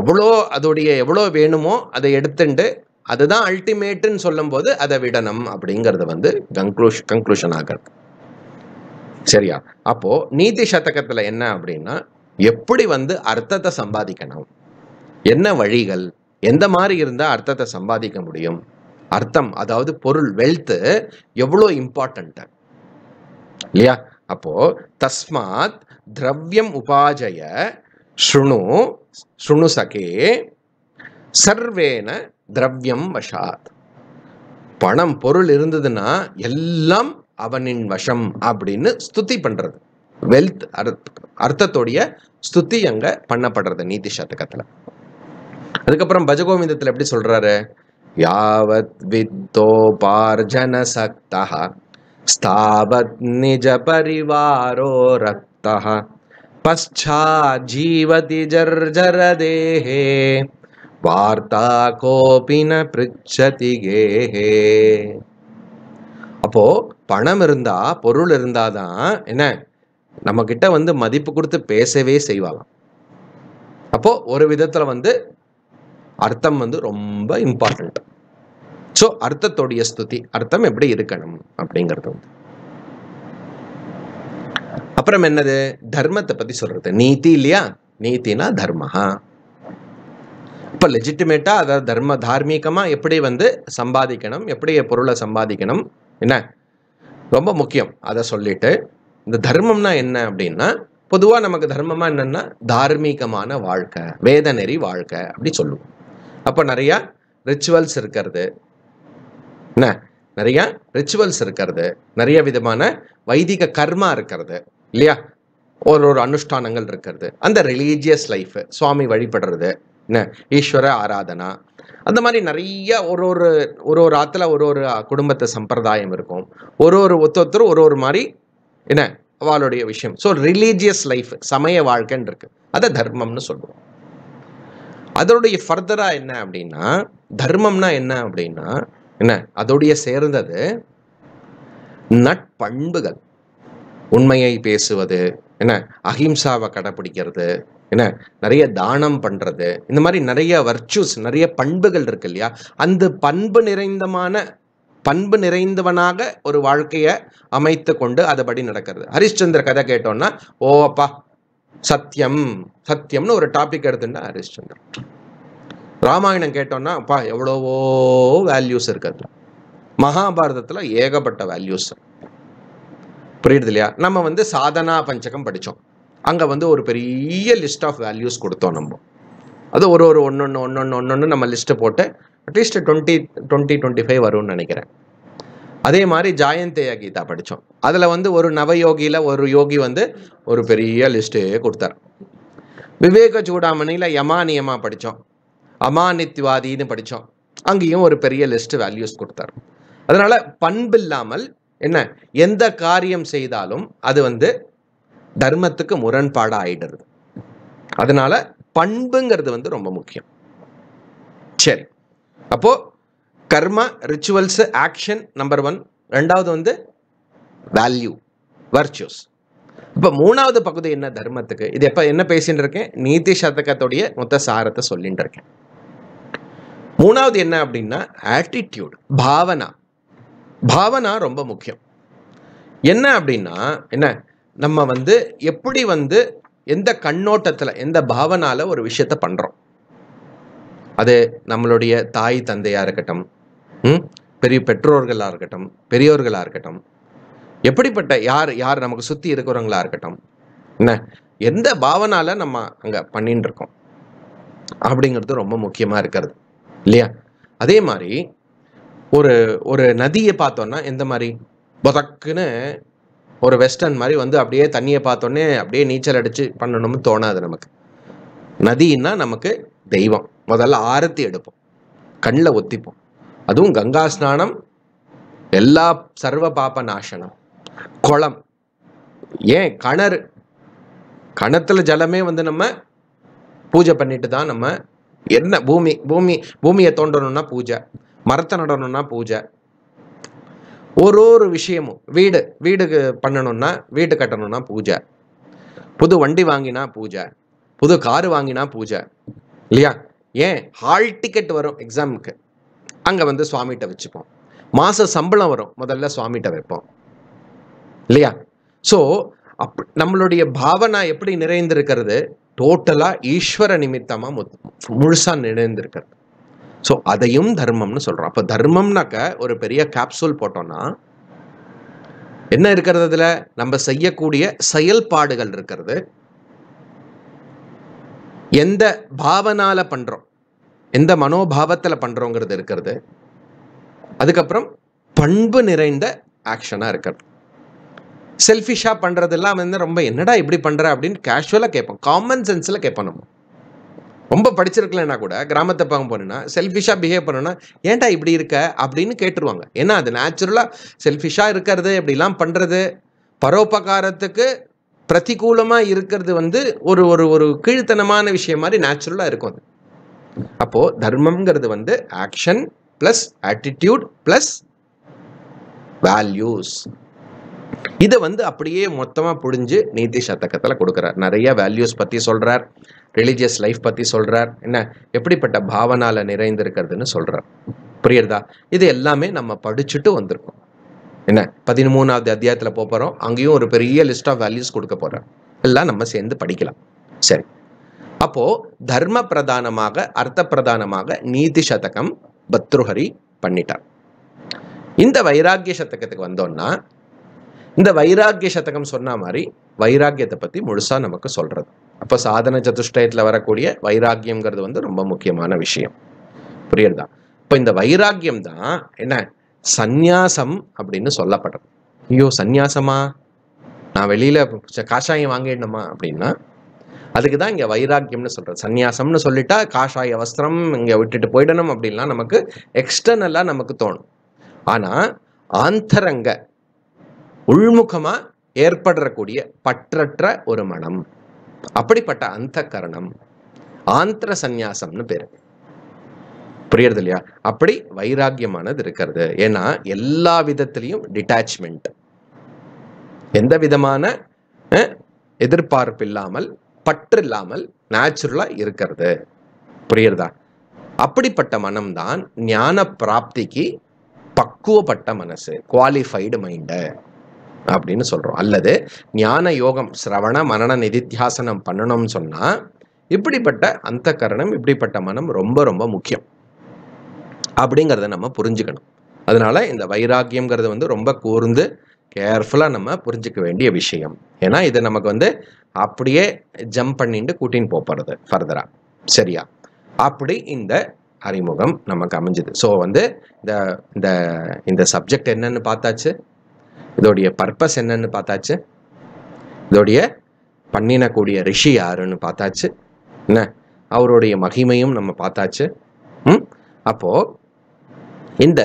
எவ்வளோ அதோடைய எவ்வளோ வேணுமோ அதை எடுத்துட்டு அதுதான் அல்டிமேட்டுன்னு சொல்லும்போது அதை விடணும் அப்படிங்கிறது வந்து கன்க்ளூஷ் கன்க்ளூஷன் ஆகிறது சரியா அப்போ நீதி சதகத்துல என்ன அப்படின்னா எப்படி வந்து அர்த்தத்தை சம்பாதிக்கணும் என்ன வழிகள் எந்த மாதிரி இருந்தால் அர்த்தத்தை சம்பாதிக்க முடியும் அர்த்தம் அதாவது பொருள் வெல்த்து எவ்வளோ இம்பார்ட்டன்ட்டு இல்லையா அப்போ தஸ்மாத் திரவியம் உபாஜய ஸ்ருணு சுணு சகே சர்வேன திரவியம் வஷாத் பணம் பொருள் இருந்ததுன்னா எல்லாம் அவனின் வசம் அப்படின்னு ஸ்துதி பண்றது வெல்த் அர்த்தத்தோடைய ஸ்துதி அங்க பண்ணப்படுறது நீதி சதகத்துல அதுக்கப்புறம் பஜகோவிந்தத்துல எப்படி சொல்றாரு யாவத் வித்தோபார்ஜன சக்தா ஸ்தாவத் நிஜ பரிவாரோ ரத்தா பஷ்டா ஜீவதி ஜர்ஜர தேஹே வார்த்தா கோபின பிரிச்சதி கேஹே அப்போ பணம் இருந்தா பொருள் இருந்தாதான் என்ன நம்ம கிட்ட வந்து மதிப்பு கொடுத்து பேசவே செய்வாங்களாம் அப்போ ஒரு விதத்துல வந்து அர்த்தம் வந்து ரொம்ப இம்பார்ட்டன்ட் ஸோ அர்த்தத்தோடைய ஸ்துதி அர்த்தம் எப்படி இருக்கணும் அப்படிங்கிறது வந்து அப்புறம் என்னது தர்மத்தை பத்தி சொல்றது நீதி இல்லையா நீத்தினா தர்மஹா இப்போ லெஜிட்டிமேட்டாக அதாவது தர்ம தார்மீகமாக எப்படி வந்து சம்பாதிக்கணும் எப்படி பொருளை சம்பாதிக்கணும் என்ன ரொம்ப முக்கியம் அதை சொல்லிட்டு இந்த தர்மம்னா என்ன அப்படின்னா பொதுவாக நமக்கு தர்மமாக என்னென்னா தார்மீகமான வாழ்க்கை வேத நெறி வாழ்க்கை அப்படி சொல்லுவோம் அப்போ நிறையா ரிச்சுவல்ஸ் இருக்கிறது என்ன நிறையா ரிச்சுவல்ஸ் இருக்கிறது நிறைய விதமான வைதிக கர்மா இருக்கிறது இல்லையா ஒரு ஒரு அனுஷ்டானங்கள் இருக்கிறது அந்த ரிலீஜியஸ் லைஃப் சுவாமி வழிபடுறது என்ன ஈஸ்வர ஆராதனா அந்த மாதிரி நிறைய ஒரு ஒரு ஒரு ஒரு ஆற்றுல ஒரு ஒரு குடும்பத்தை சம்பிரதாயம் இருக்கும் ஒரு ஒரு ஒத்தொத்தர் ஒரு ஒரு மாதிரி என்ன அவளுடைய விஷயம் ஸோ ரிலீஜியஸ் லைஃப் சமய வாழ்க்கைன்னு இருக்கு அதை தர்மம்னு சொல்லுவோம் அதோடைய ஃபர்தராக என்ன அப்படின்னா தர்மம்னா என்ன அப்படின்னா என்ன அதோடைய சேர்ந்தது நட்பண்புகள் உண்மையை பேசுவது என்ன அஹிம்சாவை கடைபிடிக்கிறது என்ன நிறைய தானம் பண்ணுறது இந்த மாதிரி நிறைய வர்ச்சூஸ் நிறைய பண்புகள் இருக்கு இல்லையா அந்த பண்பு நிறைந்தமான பண்பு நிறைந்தவனாக ஒரு வாழ்க்கையை அமைத்து கொண்டு அதுபடி நடக்கிறது ஹரிஷ்சந்திர கதை கேட்டோம்னா ஓ அப்பா சத்தியம் சத்தியம்னு ஒரு டாபிக் எடுத்துட்டா ஹரிஷ்சந்திர ராமாயணம் கேட்டோம்னா அப்பா எவ்வளவோ வேல்யூஸ் இருக்கிறதுல மகாபாரதத்தில் ஏகப்பட்ட வேல்யூஸ் புரியுது இல்லையா நம்ம வந்து சாதனா பஞ்சகம் படித்தோம் அங்கே வந்து ஒரு பெரிய லிஸ்ட் ஆஃப் வேல்யூஸ் கொடுத்தோம் நம்ம அது ஒரு ஒரு ஒன்று ஒன்று ஒன்று ஒன்று ஒன்று ஒன்று நம்ம லிஸ்ட்டு போட்டு at least twenty twenty twenty five வரும்னு நினைக்கிறேன் அதே மாதிரி ஜாயந்தேயா கீதா படித்தோம் அதில் வந்து ஒரு நவயோகியில் ஒரு யோகி வந்து ஒரு பெரிய லிஸ்ட்டே கொடுத்தார் விவேக சூடாமணியில் யமா நியமா படித்தோம் அமானித்வாதின்னு படித்தோம் அங்கேயும் ஒரு பெரிய லிஸ்ட்டு வேல்யூஸ் கொடுத்தார் அதனால் பண்பு இல்லாமல் என்ன எந்த காரியம் செய்தாலும் அது வந்து தர்மத்துக்கு முரண்பாடாக ஆயிடுறது அதனால பண்புங்கிறது வந்து ரொம்ப முக்கியம் சரி அப்போ கர்ம ரிச்சுவல்ஸ் ஆக்ஷன் நம்பர் ஒன் ரெண்டாவது வந்து வேல்யூ வர்ச்சுவஸ் இப்போ மூணாவது பகுதி என்ன தர்மத்துக்கு இது எப்போ என்ன பேசிட்டு இருக்கேன் நீதி சதகத்துடைய மொத்த சாரத்தை சொல்லிட்டு இருக்கேன் மூணாவது என்ன அப்படின்னா ஆட்டிடியூட் பாவனா பாவனா ரொம்ப முக்கியம் என்ன அப்படின்னா என்ன நம்ம வந்து எப்படி வந்து எந்த கண்ணோட்டத்தில் எந்த பாவனால ஒரு விஷயத்த பண்ணுறோம் அது நம்மளுடைய தாய் தந்தையாக இருக்கட்டும் பெரிய பெற்றோர்களாக இருக்கட்டும் பெரியோர்களாக இருக்கட்டும் எப்படிப்பட்ட யார் யார் நமக்கு சுற்றி இருக்கிறவங்களா இருக்கட்டும் என்ன எந்த பாவனால் நம்ம அங்கே பண்ணிட்டு இருக்கோம் அப்படிங்கிறது ரொம்ப முக்கியமாக இருக்கிறது இல்லையா அதே மாதிரி ஒரு ஒரு நதியை பார்த்தோன்னா எந்த மாதிரி புதக்குன்னு ஒரு வெஸ்டர்ன் மாதிரி வந்து அப்படியே தண்ணியை பார்த்தோன்னே அப்படியே நீச்சல் அடித்து பண்ணணும்னு தோணாது நமக்கு நதின்னா நமக்கு தெய்வம் முதல்ல ஆரத்தி எடுப்போம் கண்ணில் ஒத்திப்போம் அதுவும் கங்கா ஸ்நானம் எல்லா சர்வ பாப நாசனம் குளம் ஏன் கணறு கணத்துல ஜலமே வந்து நம்ம பூஜை பண்ணிட்டு தான் நம்ம என்ன பூமி பூமி பூமியை தோண்டணும்னா பூஜை மரத்தை நடணும்னா பூஜை ஒரு ஒரு விஷயமும் வீடு வீடுக்கு பண்ணணும்னா வீடு கட்டணும்னா பூஜை புது வண்டி வாங்கினா பூஜை புது காரு வாங்கினா பூஜை இல்லையா ஏன் ஹால் டிக்கெட் வரும் எக்ஸாமுக்கு அங்கே வந்து சுவாமிகிட்ட வச்சுப்போம் மாத சம்பளம் வரும் முதல்ல சுவாமிகிட்ட வைப்போம் இல்லையா ஸோ அப் நம்மளுடைய பாவனா எப்படி நிறைந்திருக்கிறது டோட்டலாக ஈஸ்வர நிமித்தமாக முழுசாக நிறைந்திருக்கிறது ஸோ அதையும் தர்மம்னு சொல்கிறோம் அப்போ தர்மம்னாக்க ஒரு பெரிய கேப்சூல் போட்டோம்னா என்ன இருக்கிறது அதில் நம்ம செய்யக்கூடிய செயல்பாடுகள் இருக்கிறது எந்த பாவனால் பண்ணுறோம் எந்த மனோபாவத்தில் பண்ணுறோங்கிறது இருக்கிறது அதுக்கப்புறம் பண்பு நிறைந்த ஆக்ஷனாக இருக்கிறது செல்ஃபிஷாக பண்ணுறதெல்லாம் வந்து ரொம்ப என்னடா இப்படி பண்ணுற அப்படின்னு கேஷுவலாக கேட்போம் காமன் சென்ஸில் கேட்போம் நம்ம ரொம்ப படிச்சிருக்கலன்னா கூட கிராமத்தை பார்க்க போனேன்னா செல்ஃபிஷாக பிஹேவ் பண்ணோன்னா ஏன்டா இப்படி இருக்க அப்படின்னு கேட்டுருவாங்க ஏன்னா அது நேச்சுரலாக செல்ஃபிஷாக இருக்கிறது இப்படிலாம் பண்ணுறது பரோபகாரத்துக்கு பிரதிகூலமாக இருக்கிறது வந்து ஒரு ஒரு ஒரு கீழ்த்தனமான விஷயம் மாதிரி நேச்சுரலாக இருக்கும் அது அப்போது தர்மம்ங்கிறது வந்து action plus attitude plus values இதை வந்து அப்படியே மொத்தமாக புழிஞ்சு நீதி சதக்கத்தில் கொடுக்குறார் நிறைய வேல்யூஸ் பற்றி சொல்கிறார் ரிலீஜியஸ் லைஃப் பற்றி சொல்கிறார் என்ன எப்படிப்பட்ட பாவனால் நிறைந்திருக்கிறதுன்னு சொல்கிறார் புரியுறதா இது எல்லாமே நம்ம படிச்சுட்டு வந்திருக்கோம் என்ன பதிமூணாவது அத்தியாயத்தில் போகிறோம் அங்கேயும் ஒரு பெரிய லிஸ்ட் ஆஃப் வேல்யூஸ் கொடுக்க போகிறார் எல்லாம் நம்ம சேர்ந்து படிக்கலாம் சரி அப்போது தர்ம பிரதானமாக அர்த்த பிரதானமாக நீதி சதகம் பத்ருஹரி பண்ணிட்டார் இந்த வைராக்கிய சதகத்துக்கு வந்தோம்னா இந்த வைராக்கிய சதகம் சொன்ன மாதிரி வைராக்கியத்தை பற்றி முழுசாக நமக்கு சொல்கிறது அப்போ சாதன சதுஷ்டயத்தில் வரக்கூடிய வைராக்கியம்ங்கிறது வந்து ரொம்ப முக்கியமான விஷயம் புரியுறதா இப்போ இந்த வைராக்கியம் தான் என்ன சந்நியாசம் அப்படின்னு சொல்லப்பட்டது ஐயோ சந்நியாசமா நான் வெளியில் காஷாயம் வாங்கிடணுமா அப்படின்னா அதுக்கு தான் இங்கே வைராக்கியம்னு சொல்கிறது சந்நியாசம்னு சொல்லிட்டா காஷாய வஸ்திரம் இங்கே விட்டுட்டு போயிடணும் அப்படின்லாம் நமக்கு எக்ஸ்டர்னலாக நமக்கு தோணும் ஆனால் ஆந்தரங்க உள்முகமாக ஏற்படுறக்கூடிய பற்றற்ற ஒரு மனம் அப்படிப்பட்ட அந்த கரணம் ஆந்திர சந்நியாசம்னு பேரு புரியுறது இல்லையா அப்படி வைராக்கியமானது இருக்கிறது ஏன்னா எல்லா விதத்திலையும் டிட்டாச்மெண்ட் எந்த விதமான எதிர்பார்ப்பு இல்லாமல் பற்று இல்லாமல் நேச்சுரலா இருக்கிறது புரியுறதா அப்படிப்பட்ட மனம்தான் ஞான பிராப்திக்கு பக்குவப்பட்ட மனசு குவாலிஃபைடு மைண்டு அப்படின்னு சொல்கிறோம் அல்லது ஞான யோகம் சிரவண மரண நிதித்தியாசனம் பண்ணணும்னு சொன்னால் இப்படிப்பட்ட அந்த கரணம் இப்படிப்பட்ட மனம் ரொம்ப ரொம்ப முக்கியம் அப்படிங்கிறத நம்ம புரிஞ்சுக்கணும் அதனால இந்த வைராக்கியங்கிறது வந்து ரொம்ப கூர்ந்து கேர்ஃபுல்லாக நம்ம புரிஞ்சிக்க வேண்டிய விஷயம் ஏன்னா இதை நமக்கு வந்து அப்படியே ஜம்ப் பண்ணிட்டு கூட்டின்னு போகிறது ஃபர்தராக சரியா அப்படி இந்த அறிமுகம் நமக்கு அமைஞ்சது ஸோ வந்து இந்த இந்த சப்ஜெக்ட் என்னன்னு பார்த்தாச்சு இதோடைய பர்பஸ் என்னன்னு பார்த்தாச்சு இதோடைய பண்ணினக்கூடிய ரிஷி யாருன்னு பார்த்தாச்சு என்ன அவருடைய மகிமையும் நம்ம பார்த்தாச்சு ம் அப்போ இந்த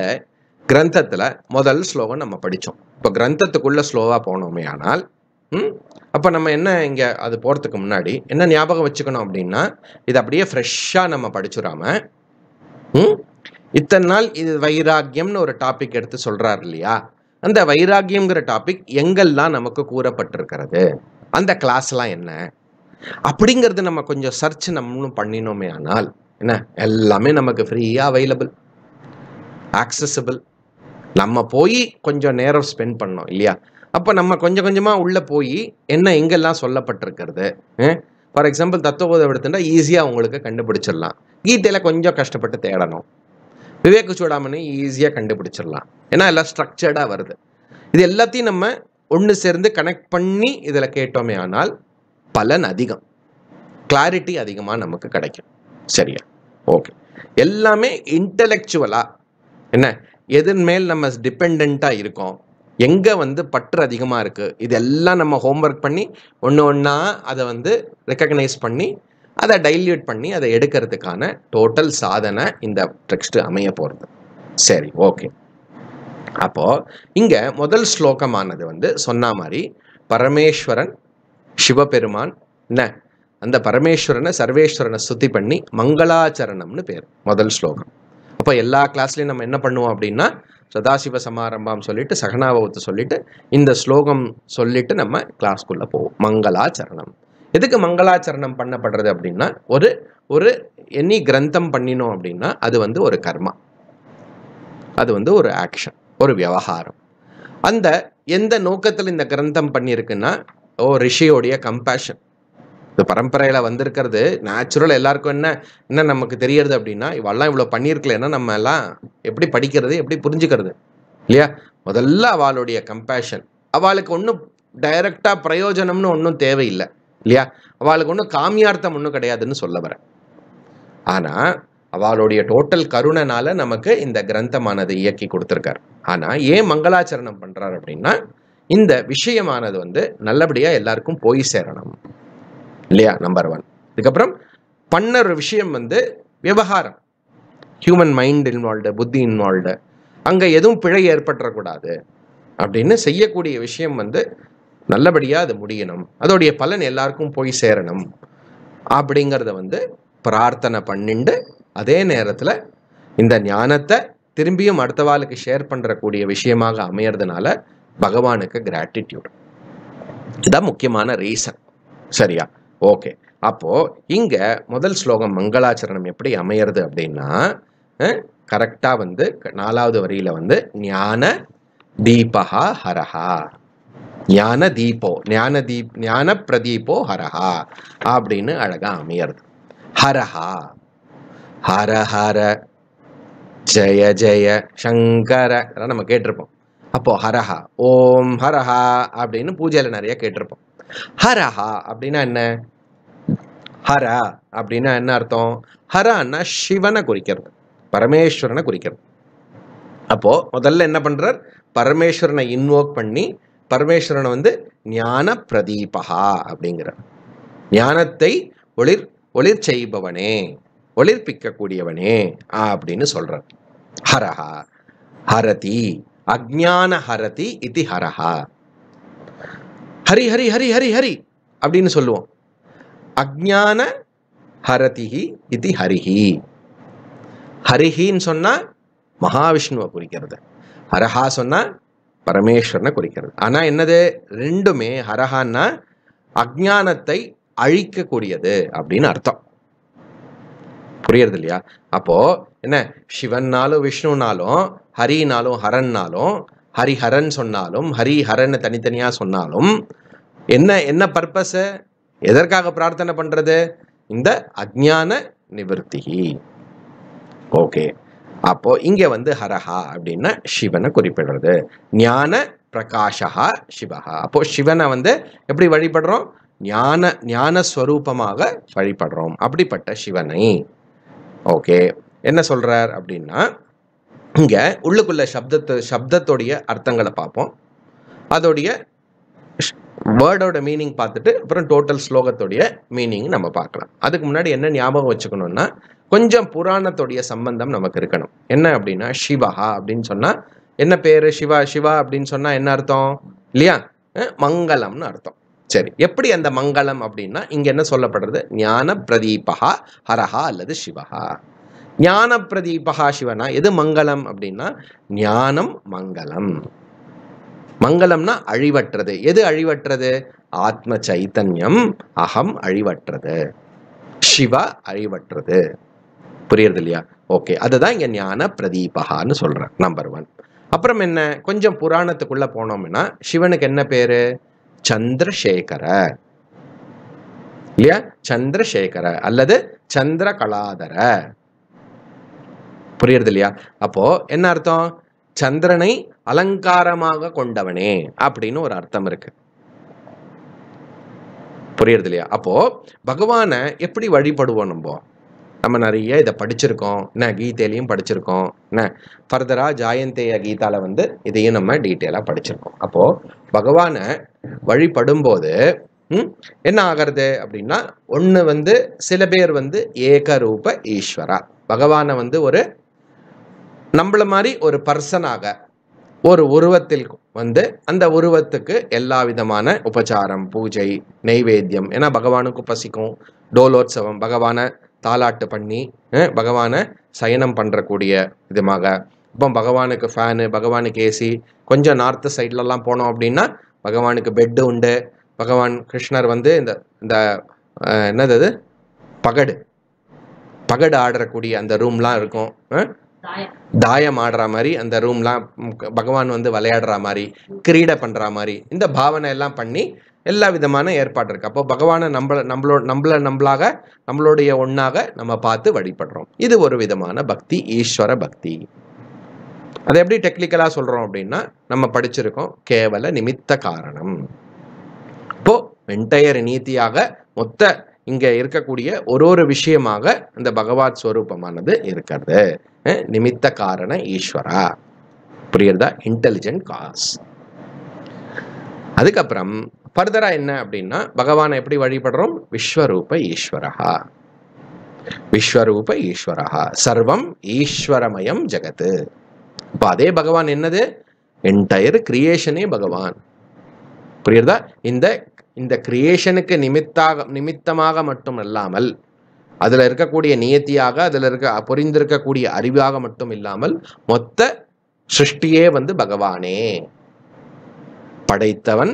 கிரந்தத்தில் முதல் ஸ்லோகம் நம்ம படித்தோம் இப்போ கிரந்தத்துக்குள்ள ஸ்லோவாக போனோமே ஆனால் ம் அப்போ நம்ம என்ன இங்கே அது போகிறதுக்கு முன்னாடி என்ன ஞாபகம் வச்சுக்கணும் அப்படின்னா இது அப்படியே ஃப்ரெஷ்ஷாக நம்ம படிச்சுடாம ம் இத்தனை நாள் இது வைராக்கியம்னு ஒரு டாபிக் எடுத்து சொல்கிறார் இல்லையா அந்த வைராகியங்கிற டாபிக் எங்கெல்லாம் நமக்கு கூறப்பட்டிருக்கிறது அந்த கிளாஸ்லாம் என்ன அப்படிங்கிறது நம்ம கொஞ்சம் சர்ச் நம்மளும் பண்ணினோமே ஆனால் என்ன எல்லாமே நமக்கு ஃப்ரீயாக அவைலபிள் ஆக்சசபிள் நம்ம போய் கொஞ்சம் நேரம் ஸ்பெண்ட் பண்ணோம் இல்லையா அப்போ நம்ம கொஞ்சம் கொஞ்சமாக உள்ளே போய் என்ன எங்கெல்லாம் சொல்லப்பட்டிருக்கிறது ஃபார் எக்ஸாம்பிள் தத்துவபோதம் எடுத்துட்டா ஈஸியாக உங்களுக்கு கண்டுபிடிச்சிடலாம் கீதையில் கொஞ்சம் கஷ்டப்பட்டு தேடணும் விவேக சூடாமணி ஈஸியாக கண்டுபிடிச்சிடலாம் ஏன்னா எல்லாம் ஸ்ட்ரக்சர்டாக வருது இது எல்லாத்தையும் நம்ம ஒன்று சேர்ந்து கனெக்ட் பண்ணி இதில் கேட்டோமே ஆனால் பலன் அதிகம் கிளாரிட்டி அதிகமாக நமக்கு கிடைக்கும் சரியா ஓகே எல்லாமே இன்டலெக்சுவலாக என்ன எதன் மேல் நம்ம டிபெண்ட்டாக இருக்கோம் எங்கே வந்து பற்று அதிகமாக இருக்குது இதெல்லாம் நம்ம ஹோம்ஒர்க் பண்ணி ஒன்று ஒன்றா அதை வந்து ரெக்கக்னைஸ் பண்ணி அதை டைல்யூட் பண்ணி அதை எடுக்கிறதுக்கான டோட்டல் சாதனை இந்த டெக்ஸ்ட் அமைய போகிறது சரி ஓகே அப்போது இங்கே முதல் ஸ்லோகமானது வந்து சொன்ன மாதிரி பரமேஸ்வரன் சிவபெருமான் ந அந்த பரமேஸ்வரனை சர்வேஸ்வரனை சுத்தி பண்ணி மங்களாச்சரணம்னு பேர் முதல் ஸ்லோகம் அப்போ எல்லா கிளாஸ்லயும் நம்ம என்ன பண்ணுவோம் அப்படின்னா சதாசிவ சமாரம்பம் சொல்லிட்டு சகனாபவத்தை சொல்லிட்டு இந்த ஸ்லோகம் சொல்லிட்டு நம்ம கிளாஸ்க்குள்ளே போவோம் மங்களாச்சரணம் எதுக்கு மங்களாச்சரணம் பண்ணப்படுறது அப்படின்னா ஒரு ஒரு எனி கிரந்தம் பண்ணினோம் அப்படின்னா அது வந்து ஒரு கர்மா அது வந்து ஒரு ஆக்ஷன் ஒரு விவகாரம் அந்த எந்த நோக்கத்தில் இந்த கிரந்தம் பண்ணியிருக்குன்னா ஓ ரிஷியோடைய கம்பேஷன் இந்த பரம்பரையில் வந்திருக்கிறது நேச்சுரல் எல்லாருக்கும் என்ன என்ன நமக்கு தெரியறது அப்படின்னா இவெல்லாம் இவ்வளோ பண்ணியிருக்கலன்னா நம்ம எல்லாம் எப்படி படிக்கிறது எப்படி புரிஞ்சுக்கிறது இல்லையா முதல்ல அவளுடைய கம்பேஷன் அவளுக்கு ஒன்றும் டைரக்டாக பிரயோஜனம்னு ஒன்றும் தேவையில்லை இல்லையா அவளுக்கு ஒன்றும் காமியார்த்தம் ஒன்றும் கிடையாதுன்னு சொல்ல வரேன் ஆனால் அவளுடைய டோட்டல் கருணனால நமக்கு இந்த கிரந்தமானது இயக்கி கொடுத்துருக்கார் ஆனால் ஏன் மங்களாச்சரணம் பண்ணுறார் அப்படின்னா இந்த விஷயமானது வந்து நல்லபடியாக எல்லாருக்கும் போய் சேரணும் இல்லையா நம்பர் ஒன் இதுக்கப்புறம் ஒரு விஷயம் வந்து விவகாரம் ஹியூமன் மைண்ட் இன்வால்வ்டு புத்தி இன்வால்வ்டு அங்கே எதுவும் பிழை ஏற்பட்டுறக்கூடாது அப்படின்னு செய்யக்கூடிய விஷயம் வந்து நல்லபடியாக அது முடியணும் அதோடைய பலன் எல்லாருக்கும் போய் சேரணும் அப்படிங்கிறத வந்து பிரார்த்தனை பண்ணிண்டு அதே நேரத்தில் இந்த ஞானத்தை திரும்பியும் அடுத்த வாழ்க்கை ஷேர் பண்ணுறக்கூடிய விஷயமாக அமையறதுனால பகவானுக்கு கிராட்டிடியூட் இதுதான் முக்கியமான ரீசன் சரியா ஓகே அப்போது இங்கே முதல் ஸ்லோகம் மங்களாச்சரணம் எப்படி அமையிறது அப்படின்னா கரெக்டாக வந்து நாலாவது வரியில் வந்து ஞான தீபகா ஹரஹா ஞான தீபோ ஞான தீப் ஞான பிரதீபோ ஹரஹா அப்படின்னு அழகாக அமையிறது ஹரஹா ஹர ஹர ஜெய ஜெய சங்கர நம்ம கேட்டிருப்போம் அப்போ ஹரஹா ஓம் ஹரஹா அப்படின்னு பூஜையில நிறைய கேட்டிருப்போம் ஹரஹா அப்படின்னா என்ன ஹர அப்படின்னா என்ன அர்த்தம் ஹரான்னா சிவனை குறிக்கிறது பரமேஸ்வரனை குறிக்கிறது அப்போ முதல்ல என்ன பண்றார் பரமேஸ்வரனை இன்வோக் பண்ணி பரமேஸ்வரனை வந்து ஞான பிரதீபகா அப்படிங்கிறார் ஞானத்தை ஒளிர் ஒளிர் செய்பவனே ஒளிர்ப்பிக்கக்கூடியவனே அப்படின்னு சொல்றார் ஹரஹா ஹரதி அக்ஞான ஹரதி இது ஹரஹா ஹரி ஹரி ஹரி ஹரி ஹரி அப்படின்னு சொல்லுவோம் அக்ஞான ஹரதிஹி இது ஹரிஹி ஹரிஹின்னு சொன்னா மகாவிஷ்ணுவை குறிக்கிறது ஹரஹா சொன்னா பரமேஸ்வரனை குறிக்கிறது ஆனா என்னது ரெண்டுமே ஹரஹான்னா அக்ஞானத்தை அழிக்கக்கூடியது அப்படின்னு அர்த்தம் புரியறது இல்லையா அப்போது என்ன சிவன்னாலும் விஷ்ணுனாலும் ஹரினாலும் ஹரன்னாலும் ஹரிஹரன் சொன்னாலும் ஹரிஹரன் தனித்தனியாக சொன்னாலும் என்ன என்ன பர்பஸு எதற்காக பிரார்த்தனை பண்ணுறது இந்த அஜான நிவர்த்தி ஓகே அப்போ இங்கே வந்து ஹரஹா அப்படின்னா சிவனை குறிப்பிடுறது ஞான பிரகாஷா சிவஹா அப்போ சிவனை வந்து எப்படி வழிபடுறோம் ஞான ஞானஸ்வரூபமாக வழிபடுறோம் அப்படிப்பட்ட சிவனை ஓகே என்ன சொல்கிறார் அப்படின்னா இங்கே உள்ளுக்குள்ள சப்தத்தை சப்தத்தோடைய அர்த்தங்களை பார்ப்போம் அதோடைய வேர்டோட மீனிங் பார்த்துட்டு அப்புறம் டோட்டல் ஸ்லோகத்துடைய மீனிங் நம்ம பார்க்கலாம் அதுக்கு முன்னாடி என்ன ஞாபகம் வச்சுக்கணும்னா கொஞ்சம் புராணத்துடைய சம்பந்தம் நமக்கு இருக்கணும் என்ன அப்படின்னா சிவஹா அப்படின்னு சொன்னால் என்ன பேர் சிவா சிவா அப்படின்னு சொன்னால் என்ன அர்த்தம் இல்லையா மங்களம்னு அர்த்தம் சரி எப்படி அந்த மங்களம் அப்படின்னா இங்க என்ன சொல்லப்படுறது ஞான பிரதீபகா ஹரஹா அல்லது சிவஹா ஞான பிரதீபகா சிவனா எது மங்களம் அப்படின்னா ஞானம் மங்களம் மங்களம்னா அழிவற்றது எது அழிவற்றது ஆத்ம சைத்தன்யம் அகம் அழிவற்றது சிவ அழிவற்றது புரியுறது இல்லையா ஓகே அதுதான் இங்க ஞான பிரதீபகான்னு சொல்றேன் நம்பர் ஒன் அப்புறம் என்ன கொஞ்சம் புராணத்துக்குள்ள போனோம்னா சிவனுக்கு என்ன பேரு சந்திரசேகர இல்லையா சந்திரசேகர அல்லது சந்திரகலாதர புரியுறது இல்லையா அப்போ என்ன அர்த்தம் சந்திரனை அலங்காரமாக கொண்டவனே அப்படின்னு ஒரு அர்த்தம் இருக்கு புரியுறது இல்லையா அப்போ பகவானை எப்படி வழிபடுவோம் நம்ம நம்ம நிறைய இதை படிச்சிருக்கோம் என்ன கீதையிலையும் படிச்சிருக்கோம் என்ன ஃபர்தரா ஜாயந்தேய கீதால வந்து இதையும் நம்ம டீட்டெயிலாக படிச்சிருக்கோம் அப்போ பகவானை வழிபடும் போது என்ன ஆகிறது அப்படின்னா ஒன்று வந்து சில பேர் வந்து ஏகரூப ஈஸ்வரா பகவானை வந்து ஒரு நம்மள மாதிரி ஒரு பர்சனாக ஒரு உருவத்தில் வந்து அந்த உருவத்துக்கு எல்லா விதமான உபச்சாரம் பூஜை நெய்வேத்தியம் ஏன்னா பகவானுக்கு பசிக்கும் டோலோத்சவம் பகவானை தாலாட்டு பண்ணி பகவானை சயனம் பண்ணுறக்கூடிய விதமாக இப்போ பகவானுக்கு ஃபேனு பகவானுக்கு ஏசி கொஞ்சம் நார்த்து சைட்லலாம் போனோம் அப்படின்னா பகவானுக்கு பெட்டு உண்டு பகவான் கிருஷ்ணர் வந்து இந்த இந்த என்னது அது பகடு பகடு ஆடுறக்கூடிய அந்த ரூம்லாம் இருக்கும் தாயம் ஆடுற மாதிரி அந்த ரூம்லாம் பகவான் வந்து விளையாடுற மாதிரி கிரீடை பண்ணுற மாதிரி இந்த பாவனை எல்லாம் பண்ணி எல்லா விதமான ஏற்பாடு இருக்கு அப்போ பகவானை நம்மள நம்மளோ நம்மள நம்மளாக நம்மளுடைய ஒன்றாக நம்ம பார்த்து வழிபடுறோம் இது ஒரு விதமான பக்தி ஈஸ்வர பக்தி அதை எப்படி டெக்னிக்கலாக சொல்கிறோம் அப்படின்னா நம்ம படிச்சிருக்கோம் கேவல நிமித்த காரணம் இப்போ வெண்டையர் நீதியாக மொத்த இங்கே இருக்கக்கூடிய ஒரு ஒரு விஷயமாக இந்த பகவாத் ஸ்வரூபமானது இருக்கிறது நிமித்த காரண ஈஸ்வரா புரியுறதா இன்டெலிஜென்ட் காஸ் அதுக்கப்புறம் ஃபர்தரா என்ன அப்படின்னா பகவானை எப்படி வழிபடுறோம் விஸ்வரூப ஈஸ்வரகா விஸ்வரூப ஈஸ்வரகா சர்வம் ஈஸ்வரமயம் ஜெகத்து அதே பகவான் என்னது என்டையர் கிரியேஷனே பகவான் புரியுறதா இந்த இந்த கிரியேஷனுக்கு நிமித்தாக நிமித்தமாக மட்டும் இல்லாமல் அதுல இருக்கக்கூடிய நியத்தியாக அதுல இருக்க புரிந்திருக்கக்கூடிய அறிவாக மட்டும் இல்லாமல் மொத்த சிருஷ்டியே வந்து பகவானே படைத்தவன்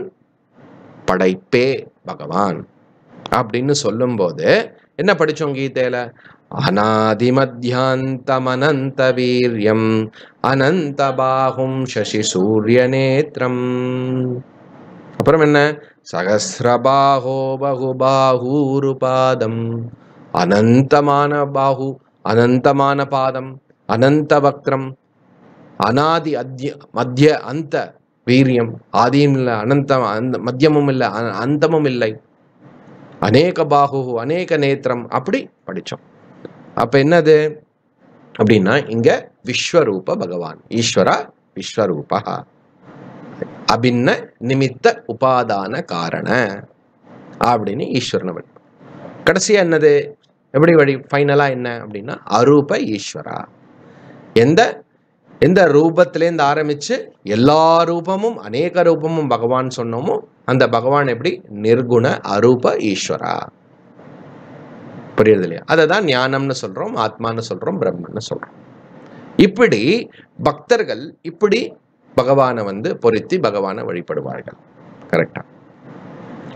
படைப்பே பகவான் அப்படின்னு சொல்லும்போது என்ன படிச்சோம் கீதையில அநாதிமத்யாந்தமனந்தவீரியம் அனந்தபாகும் சசி சூரிய நேத்திரம் அப்புறம் என்ன சகசிரபாகோ பகுபாகூரு பாதம் அனந்தமான பாகு அனந்தமான பாதம் அனந்த வக்ரம் அனாதி அத்திய மத்திய அந்த வீரியம் ஆதியும் இல்லை அனந்தம் அந்த மத்தியமும் இல்லை அந்தமும் இல்லை அநேக பாகு அநேக நேத்திரம் அப்படி படித்தோம் அப்ப என்னது அப்படின்னா இங்க விஸ்வரூப பகவான் ஈஸ்வரா விஸ்வரூபா அபின்ன நிமித்த உபாதான காரண அப்படின்னு ஈஸ்வரனை விட்டோம் கடைசியா என்னது எப்படி வழி ஃபைனலாக என்ன அப்படின்னா அரூப ஈஸ்வரா எந்த எந்த ரூபத்திலேருந்து ஆரம்பித்து எல்லா ரூபமும் அநேக ரூபமும் பகவான் சொன்னோமோ அந்த பகவான் எப்படி நிர்குண அரூப ஈஸ்வரா புரியுறது இல்லையா அதை தான் ஞானம்னு சொல்கிறோம் ஆத்மான்னு சொல்கிறோம் பிரம்மன்னு சொல்கிறோம் இப்படி பக்தர்கள் இப்படி பகவானை வந்து பொருத்தி பகவானை வழிபடுவார்கள் கரெக்டாக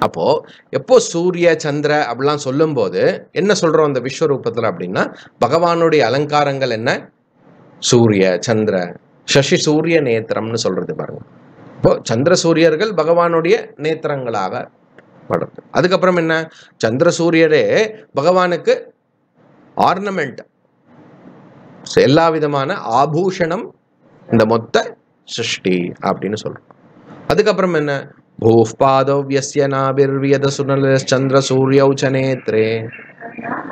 அப்போ எப்போ சூரிய சந்திர அப்படிலாம் சொல்லும்போது என்ன சொல்றோம் அந்த விஸ்வரூபத்தில் அப்படின்னா பகவானுடைய அலங்காரங்கள் என்ன சூரிய சந்திர சசி சூரிய நேத்திரம்னு சொல்றது பாருங்க இப்போ சந்திர சூரியர்கள் பகவானுடைய நேத்திரங்களாக படுறது அதுக்கப்புறம் என்ன சந்திர சூரியரே பகவானுக்கு ஆர்னமெண்ட் எல்லா விதமான ஆபூஷணம் இந்த மொத்த சிருஷ்டி அப்படின்னு சொல்றோம் அதுக்கப்புறம் என்ன பூஃபாதவ்யஸ்ய நாபிர்வியத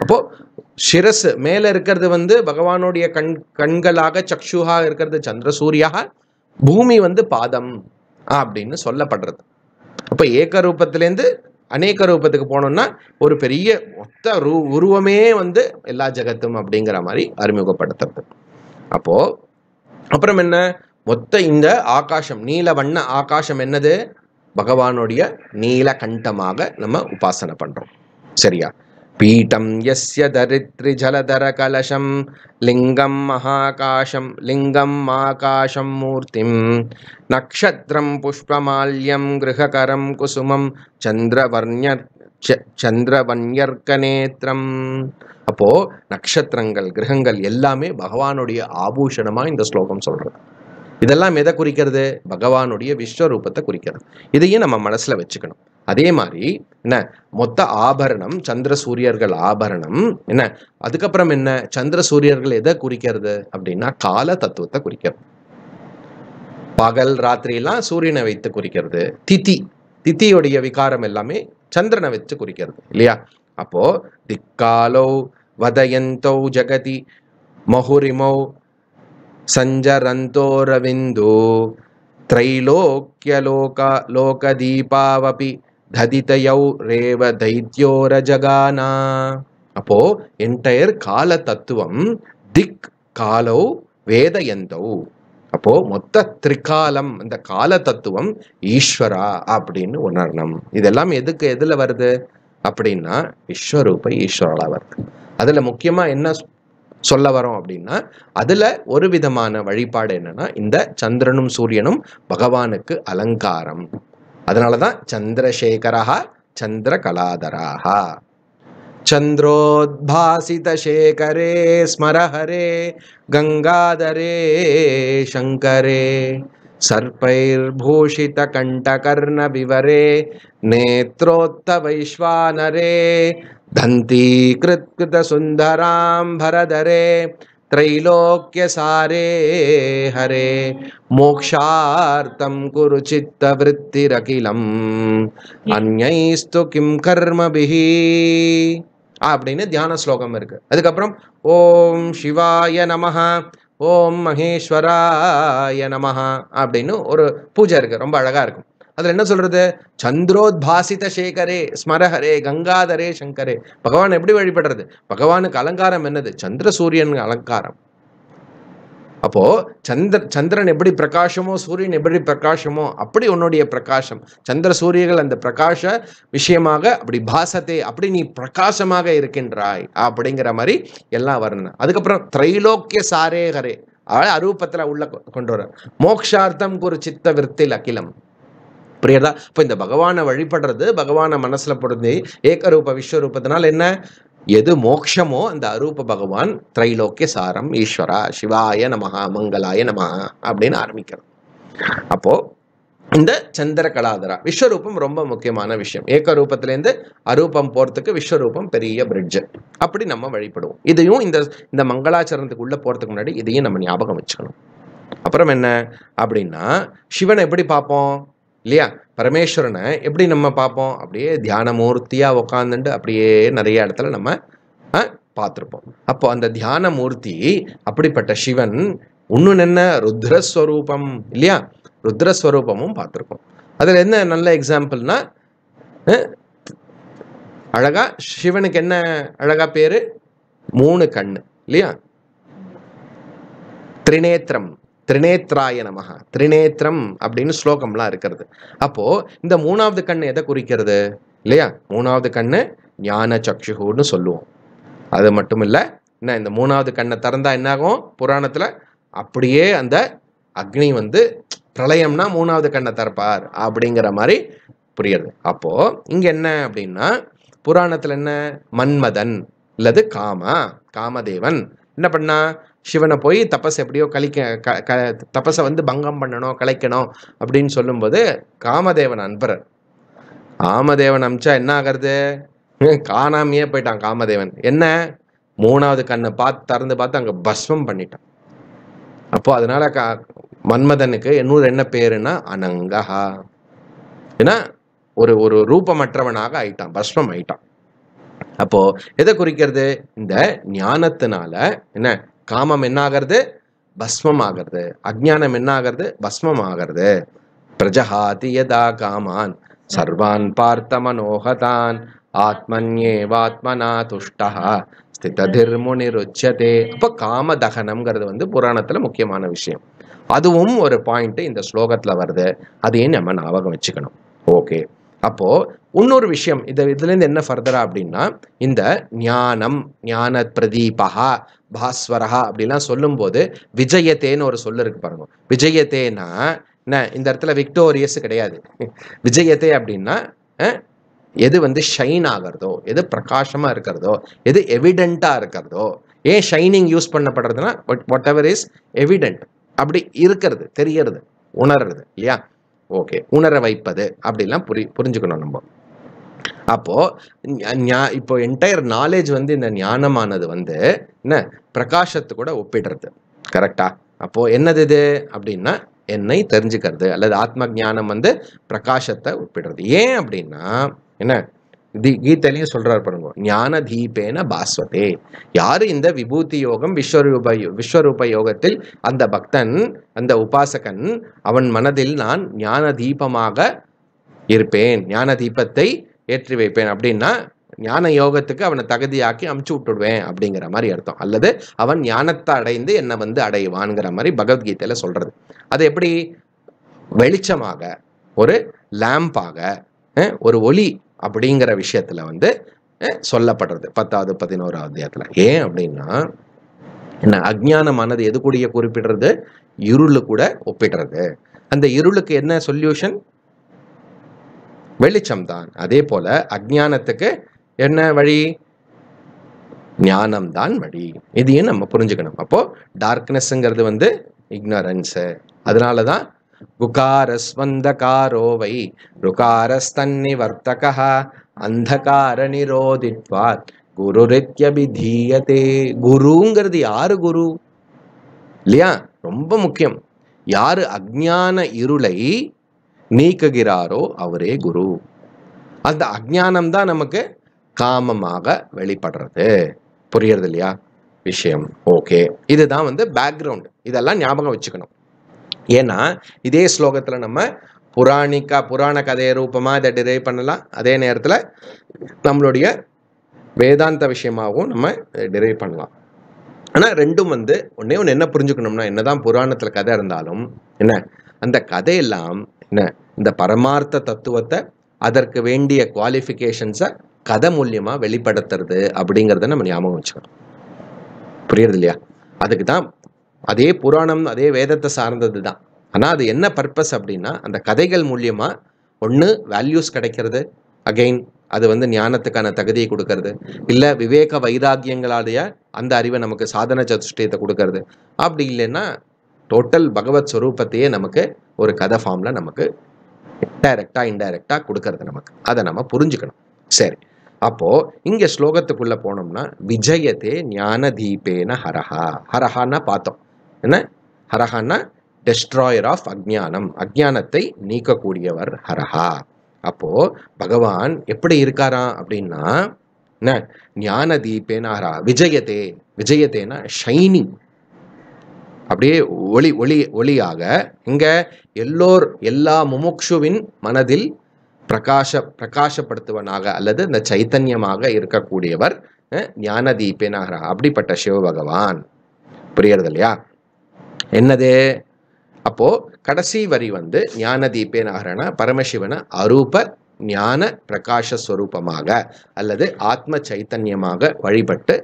அப்போ சிரஸ் மேல இருக்கிறது வந்து பகவானுடைய கண் கண்களாக சக்ஷுகா இருக்கிறது சந்திர சூரியா பூமி வந்து பாதம் அப்படின்னு சொல்லப்படுறது அப்போ ஏக்க ரூபத்திலேருந்து அநேக ரூபத்துக்கு போனோம்னா ஒரு பெரிய மொத்த ரூ உருவமே வந்து எல்லா ஜகத்தும் அப்படிங்கிற மாதிரி அறிமுகப்படுத்துறது அப்போ அப்புறம் என்ன மொத்த இந்த ஆகாசம் நீல வண்ண ஆகாசம் என்னது பகவானுடைய நீல கண்டமாக நம்ம உபாசனை பண்றோம் சரியா பீட்டம் पीठं यस्य दरित्रिजलधरकलशं लिङ्गं महाकाशं लिङ्गं माकाशं मूर्तिं नक्षत्रं पुष्पमाल्यं गृहकरं कुसुमं சந்திரவர்ணிய நேத்திரம் அப்போ நட்சத்திரங்கள் கிரகங்கள் எல்லாமே பகவானுடைய ஆபூஷணமா இந்த ஸ்லோகம் சொல்றது இதெல்லாம் எதை குறிக்கிறது பகவானுடைய விஸ்வரூபத்தை குறிக்கிறது இதையும் நம்ம மனசுல வச்சுக்கணும் அதே மாதிரி என்ன மொத்த ஆபரணம் சந்திர சூரியர்கள் ஆபரணம் என்ன அதுக்கப்புறம் என்ன சந்திர சூரியர்கள் எதை குறிக்கிறது அப்படின்னா கால தத்துவத்தை குறிக்கிறது பகல் ராத்திரியெல்லாம் சூரியனை வைத்து குறிக்கிறது திதி திதியுடைய விகாரம் எல்லாமே சந்திரனை வச்சு குறிக்கிறது இல்லையா அப்போ திக்காலோ வதயந்தோ ஜெகதி மகுரிமோ லோக லோக தீபாவபி ததிதயௌ ரேவ தைத்தியோர ஜகானா அப்போ என்டையர் கால தத்துவம் திக் காலோ வேதயந்தௌ அப்போ மொத்த திரிகாலம் இந்த கால தத்துவம் ஈஸ்வரா அப்படின்னு உணரணும் இதெல்லாம் எதுக்கு எதுல வருது அப்படின்னா விஸ்வரூப ஈஸ்வரலா வருது அதுல முக்கியமா என்ன சொல்ல வரோம் அப்படின்னா அதுல ஒரு விதமான வழிபாடு என்னன்னா இந்த சந்திரனும் சூரியனும் பகவானுக்கு அலங்காரம் अदनालदा चन्द्रशेखरः चन्द्रकलाधराः चन्द्रोद्भासितशेखरे स्मर हरे गङ्गाधरे शङ्करे सर्पैर्भूषितकण्ठकर्णविवरे नेत्रोत्तवैश्वानरे दन्तीकृत्कृतसुन्दराम्भरधरे त्रैलोक्यसारे हरे मोक्षार्थं कुरु चित्तवृत्तिरखिलम् அந்யைஸ்து கிம் கர்மபிஹி அப்படின்னு தியான ஸ்லோகம் இருக்கு அதுக்கப்புறம் ஓம் சிவாய நமஹா ஓம் மகேஸ்வராய நமஹா அப்படின்னு ஒரு பூஜை இருக்கு ரொம்ப அழகா இருக்கும் அதில் என்ன சொல்கிறது சந்திரோத்பாசித சேகரே ஸ்மரஹரே கங்காதரே சங்கரே பகவான் எப்படி வழிபடுறது பகவானுக்கு அலங்காரம் என்னது சந்திர சூரியன் அலங்காரம் அப்போ சந்திர சந்திரன் எப்படி பிரகாசமோ சூரியன் எப்படி பிரகாசமோ அப்படி உன்னுடைய பிரகாசம் சந்திர சூரியர்கள் அந்த பிரகாச விஷயமாக அப்படி பாசத்தை அப்படி நீ பிரகாசமாக இருக்கின்றாய் அப்படிங்கிற மாதிரி எல்லாம் வரணும் அதுக்கப்புறம் திரைலோக்கிய சாரேகரே அவளை அரூபத்தில் உள்ள கொண்டு வர மோக்ஷார்த்தம் குரு சித்த விற்த்தில் அகிலம் புரியுறதா இப்போ இந்த பகவானை வழிபடுறது பகவானை மனசில் பொருந்தி ஏகரூப விஸ்வரூபத்தினால் என்ன எது மோக்ஷமோ அந்த அரூப பகவான் திரைலோக்கிய சாரம் ஈஸ்வரா சிவாய நமஹா மங்களாய நமஹா அப்படின்னு ஆரம்பிக்கிறோம் அப்போ இந்த சந்திர கலாதரா விஸ்வரூபம் ரொம்ப முக்கியமான விஷயம் ஏக்க ரூபத்திலேருந்து அரூபம் போகிறதுக்கு விஸ்வரூபம் பெரிய பிரிட்ஜ் அப்படி நம்ம வழிபடுவோம் இதையும் இந்த இந்த மங்களாச்சரணத்துக்கு உள்ளே போகிறதுக்கு முன்னாடி இதையும் நம்ம ஞாபகம் வச்சுக்கணும் அப்புறம் என்ன அப்படின்னா சிவனை எப்படி பார்ப்போம் இல்லையா பரமேஸ்வரனை எப்படி நம்ம பார்ப்போம் அப்படியே தியானமூர்த்தியாக உக்காந்துட்டு அப்படியே நிறைய இடத்துல நம்ம பார்த்துருப்போம் அப்போ அந்த தியான மூர்த்தி அப்படிப்பட்ட சிவன் ஒன்று என்ன ருத்ரஸ்வரூபம் இல்லையா ருத்ரஸ்வரூபமும் பார்த்துருக்கோம் அதில் என்ன நல்ல எக்ஸாம்பிள்னா அழகா சிவனுக்கு என்ன அழகா பேரு மூணு கண்ணு இல்லையா திரிநேத்திரம் திரிநேத்ராய நமக திரிநேத்திரம் அப்படின்னு ஸ்லோகம்லாம் இருக்கிறது அப்போது இந்த மூணாவது கண் எதை குறிக்கிறது இல்லையா மூணாவது கண்ணு ஞான சக்ஷுகுன்னு சொல்லுவோம் அது மட்டும் இல்லை என்ன இந்த மூணாவது கண்ணை திறந்தா என்னாகும் புராணத்தில் அப்படியே அந்த அக்னி வந்து பிரளயம்னா மூணாவது கண்ணை திறப்பார் அப்படிங்கிற மாதிரி புரியுது அப்போது இங்கே என்ன அப்படின்னா புராணத்தில் என்ன மன்மதன் அல்லது காமா காமதேவன் என்ன பண்ணா சிவனை போய் தபஸ் எப்படியோ கழிக்க க க வந்து பங்கம் பண்ணணும் கலைக்கணும் அப்படின்னு சொல்லும்போது காமதேவன் அன்பரன் காமதேவன் அமிச்சா என்ன ஆகிறது காணாமையே போயிட்டான் காமதேவன் என்ன மூணாவது கண்ணை பார்த்து திறந்து பார்த்து அங்கே பஸ்மம் பண்ணிட்டான் அப்போ அதனால கா மன்மதனுக்கு இன்னொரு என்ன பேருன்னா அனங்கஹா ஏன்னா ஒரு ஒரு ரூபமற்றவனாக ஆயிட்டான் பஸ்மம் ஆயிட்டான் அப்போ எதை குறிக்கிறது இந்த ஞானத்தினால என்ன காமம் என்ன ஆகிறது பஸ்மம் ஆகிறது அஜானம் என்ன ஆகிறது பஸ்மம் ஆகிறது பிரஜஹாதி யதா காமான் சர்வான் பார்த்த மனோகதான் ஆத்மன்யேவாத்மனா துஷ்டா ருச்சதே அப்போ காம தகனம்ங்கிறது வந்து புராணத்தில் முக்கியமான விஷயம் அதுவும் ஒரு பாயிண்ட் இந்த ஸ்லோகத்தில் வருது அதையும் நம்ம ஞாபகம் வச்சுக்கணும் ஓகே அப்போ இன்னொரு விஷயம் இதுல இருந்து என்ன ஃபர்தரா அப்படின்னா இந்த ஞானம் ஞான பிரதீபகா பாஸ்வரஹா அப்படிலாம் சொல்லும்போது விஜயத்தேன்னு ஒரு சொல்லு இருக்கு பாருங்க விஜயத்தேனா என்ன இந்த இடத்துல விக்டோரியஸ் கிடையாது விஜயத்தே அப்படின்னா எது வந்து ஷைன் ஆகிறதோ எது பிரகாசமாக இருக்கிறதோ எது எவிடெண்ட்டாக இருக்கிறதோ ஏன் ஷைனிங் யூஸ் பண்ணப்படுறதுன்னா வாட் எவர் இஸ் எவிடெண்ட் அப்படி இருக்கிறது தெரியறது உணர்றது இல்லையா ஓகே உணர வைப்பது அப்படிலாம் புரி புரிஞ்சுக்கணும் நம்ம அப்போது இப்போ என்டையர் நாலேஜ் வந்து இந்த ஞானமானது வந்து என்ன பிரகாஷத்து கூட ஒப்பிடுறது கரெக்டா அப்போது என்னது இது அப்படின்னா என்னை தெரிஞ்சுக்கிறது அல்லது ஆத்ம ஜானம் வந்து பிரகாஷத்தை ஒப்பிடுறது ஏன் அப்படின்னா என்ன தி கீதையிலையும் சொல்றாரு பாருங்க ஞான தீபேன பாஸ்வதே யாரு இந்த விபூதி யோகம் விஸ்வரூப விஸ்வரூப யோகத்தில் அந்த பக்தன் அந்த உபாசகன் அவன் மனதில் நான் ஞான தீபமாக இருப்பேன் ஞான தீபத்தை ஏற்றி வைப்பேன் அப்படின்னா ஞான யோகத்துக்கு அவனை தகுதியாக்கி அமுச்சு விட்டுடுவேன் அப்படிங்கிற மாதிரி அர்த்தம் அல்லது அவன் ஞானத்தை அடைந்து என்னை வந்து அடைவான்ங்கிற மாதிரி பகவத்கீதையில சொல்றது அது எப்படி வெளிச்சமாக ஒரு லேம்பாக ஒரு ஒளி அப்படிங்கிற விஷயத்துல வந்து சொல்லப்படுறது பத்தாவது பதினோராவது அத்தியாயத்துல ஏன் அப்படின்னா என்ன அஜ்ஞானமானது எது கூடிய குறிப்பிடுறது இருளு கூட ஒப்பிடுறது அந்த இருளுக்கு என்ன சொல்யூஷன் வெளிச்சம்தான் அதே போல அஜானத்துக்கு என்ன வழி ஞானம்தான் வழி இதையும் நம்ம புரிஞ்சுக்கணும் அப்போ டார்க்னஸ்ங்கிறது வந்து இக்னரன்ஸ் அதனால தான் குகாரஸ்வந்தகாரோ வை ருகாரஸ்தன்னி வர்த்தகா அந்தகார நிரோதித்வாத் குரு ரித்யபிதீயதே குருங்கிறது யாரு குரு இல்லையா ரொம்ப முக்கியம் யாரு அஜான இருளை நீக்குகிறாரோ அவரே குரு அந்த அஜானம் தான் நமக்கு காமமாக வெளிப்படுறது புரியறது இல்லையா விஷயம் ஓகே இதுதான் வந்து பேக்ரவுண்ட் இதெல்லாம் ஞாபகம் வச்சுக்கணும் ஏன்னா இதே ஸ்லோகத்தில் நம்ம புராணிக்கா புராண கதையை ரூபமாக இதை டிரைவ் பண்ணலாம் அதே நேரத்தில் நம்மளுடைய வேதாந்த விஷயமாகவும் நம்ம டிரைவ் பண்ணலாம் ஆனால் ரெண்டும் வந்து ஒன்றே ஒன்று என்ன புரிஞ்சுக்கணும்னா என்னதான் புராணத்தில் கதை இருந்தாலும் என்ன அந்த கதையெல்லாம் என்ன இந்த பரமார்த்த தத்துவத்தை அதற்கு வேண்டிய குவாலிஃபிகேஷன்ஸை கதை மூலியமாக வெளிப்படுத்துறது அப்படிங்கிறத நம்ம ஞாபகம் வச்சுக்கணும் புரியுறது இல்லையா அதுக்கு தான் அதே புராணம் அதே வேதத்தை சார்ந்தது தான் ஆனால் அது என்ன பர்பஸ் அப்படின்னா அந்த கதைகள் மூலியமாக ஒன்று வேல்யூஸ் கிடைக்கிறது அகெயின் அது வந்து ஞானத்துக்கான தகுதியை கொடுக்கறது இல்லை விவேக வைராகியங்களாலேய அந்த அறிவை நமக்கு சாதன சதுஷ்டயத்தை கொடுக்கறது அப்படி இல்லைன்னா டோட்டல் பகவத் ஸ்வரூபத்தையே நமக்கு ஒரு கதை ஃபார்ம்ல நமக்கு டைரக்டாக இன்டைரக்டா கொடுக்கறது நமக்கு அதை நம்ம புரிஞ்சுக்கணும் சரி அப்போது இங்கே ஸ்லோகத்துக்குள்ளே போனோம்னா விஜயத்தே ஞானதீபேன ஹரஹா ஹரஹான்னா பார்த்தோம் என்ன ஹரஹான்னா டெஸ்ட்ராயர் ஆஃப் அஜ்ஞானம் அஜ்ஞானத்தை நீக்கக்கூடியவர் ஹரஹா அப்போது பகவான் எப்படி இருக்காராம் அப்படின்னா என்ன ஞான ஹரா விஜயத்தே விஜயத்தேனா ஷைனிங் அப்படியே ஒளி ஒளி ஒளியாக இங்கே எல்லோர் எல்லா முமுக்ஷுவின் மனதில் பிரகாஷ பிரகாசப்படுத்துவனாக அல்லது இந்த சைத்தன்யமாக இருக்கக்கூடியவர் ஞான தீபேனாகிற அப்படிப்பட்ட சிவபகவான் புரியறது இல்லையா என்னது அப்போ கடைசி வரி வந்து ஞான தீபேனாகிறனா பரமசிவனை அரூப ஞான பிரகாஷஸ்வரூபமாக அல்லது ஆத்ம சைத்தன்யமாக வழிபட்டு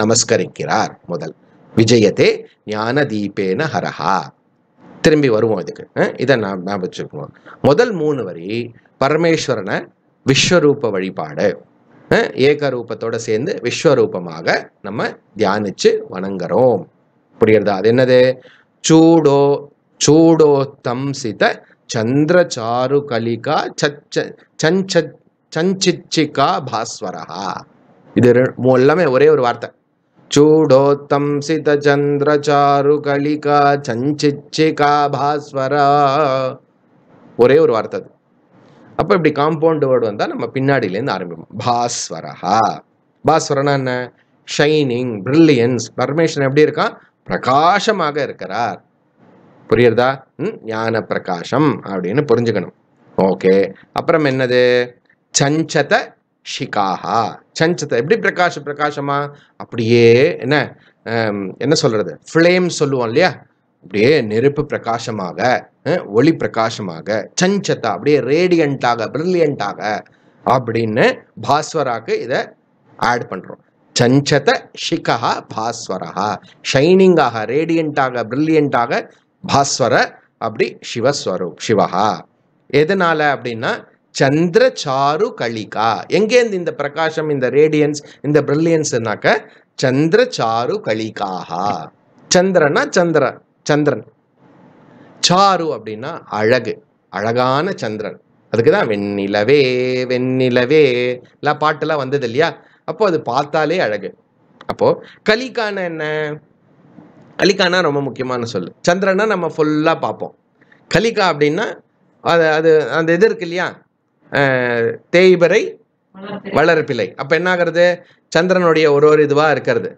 நமஸ்கரிக்கிறார் முதல் விஜயத்தே ஞானதீபேன ஹரஹா திரும்பி வருவோம் இதுக்கு இதை நான் ஞாபகம் வச்சுக்குவோம் முதல் மூணு வரி பரமேஸ்வரனை விஸ்வரூப வழிபாடு ஏகரூபத்தோட சேர்ந்து விஸ்வரூபமாக நம்ம தியானிச்சு வணங்குறோம் புரியுறதா அது என்னது சூடோ சூடோ தம்சித சாரு கலிகா சச்ச சஞ்சிச்சிகா பாஸ்வரஹா இது எல்லாமே ஒரே ஒரு வார்த்தை சூடோத்தம்சிதச்சந்திரச்சாருகலிகா சஞ்சிச்சிகா பாஸ்வரா ஒரே ஒரு வார்த்தை அது அப்போ இப்படி காம்பவுண்ட் வேர்டு வந்தால் நம்ம பின்னாடியிலேருந்து ஆரம்பிப்போம் பாஸ்வரஹா பாஸ்வரனா என்ன ஷைனிங் பிரில்லியன்ஸ் பரமேஸ்வரன் எப்படி இருக்கான் பிரகாசமாக இருக்கிறார் புரியுறதா ம் ஞான பிரகாசம் அப்படின்னு புரிஞ்சுக்கணும் ஓகே அப்புறம் என்னது சஞ்சத ஷிகாஹா சஞ்சத்தை எப்படி பிரகாஷ பிரகாஷமா அப்படியே என்ன என்ன சொல்றது ஃப்ளேம் சொல்லுவோம் இல்லையா அப்படியே நெருப்பு பிரகாசமாக ஒளி பிரகாசமாக சஞ்சத்தா அப்படியே ரேடியண்டாக பிரில்லியண்டாக அப்படின்னு பாஸ்வராக்கு இதை ஆட் பண்ணுறோம் சஞ்சத ஷிகா பாஸ்வரஹா ஷைனிங்காக ரேடியண்டாக பிரில்லியண்டாக பாஸ்வர அப்படி சிவஸ்வரூப் சிவஹா எதனால அப்படின்னா சந்திர சாரு கலிகா எங்கேருந்து இந்த பிரகாசம் இந்த ரேடியன்ஸ் இந்த பிரில்லியன்ஸ்னாக்க சந்திர சாரு கலிகாகா சந்திரனா சந்திர சந்திரன் சாரு அப்படின்னா அழகு அழகான சந்திரன் அதுக்கு தான் வெண்ணிலவே வெண்ணிலவே எல்லாம் பாட்டெல்லாம் வந்தது இல்லையா அப்போ அது பார்த்தாலே அழகு அப்போ கலிகான என்ன கலிகானா ரொம்ப முக்கியமான சொல்லு சந்திரனா நம்ம ஃபுல்லாக பார்ப்போம் கலிகா அப்படின்னா அது அது அந்த இது இருக்கு இல்லையா தேய்பரை வளர்ப்பிலை அப்ப என்ன ஆகிறது சந்திரனுடைய ஒரு ஒரு இதுவா இருக்கிறது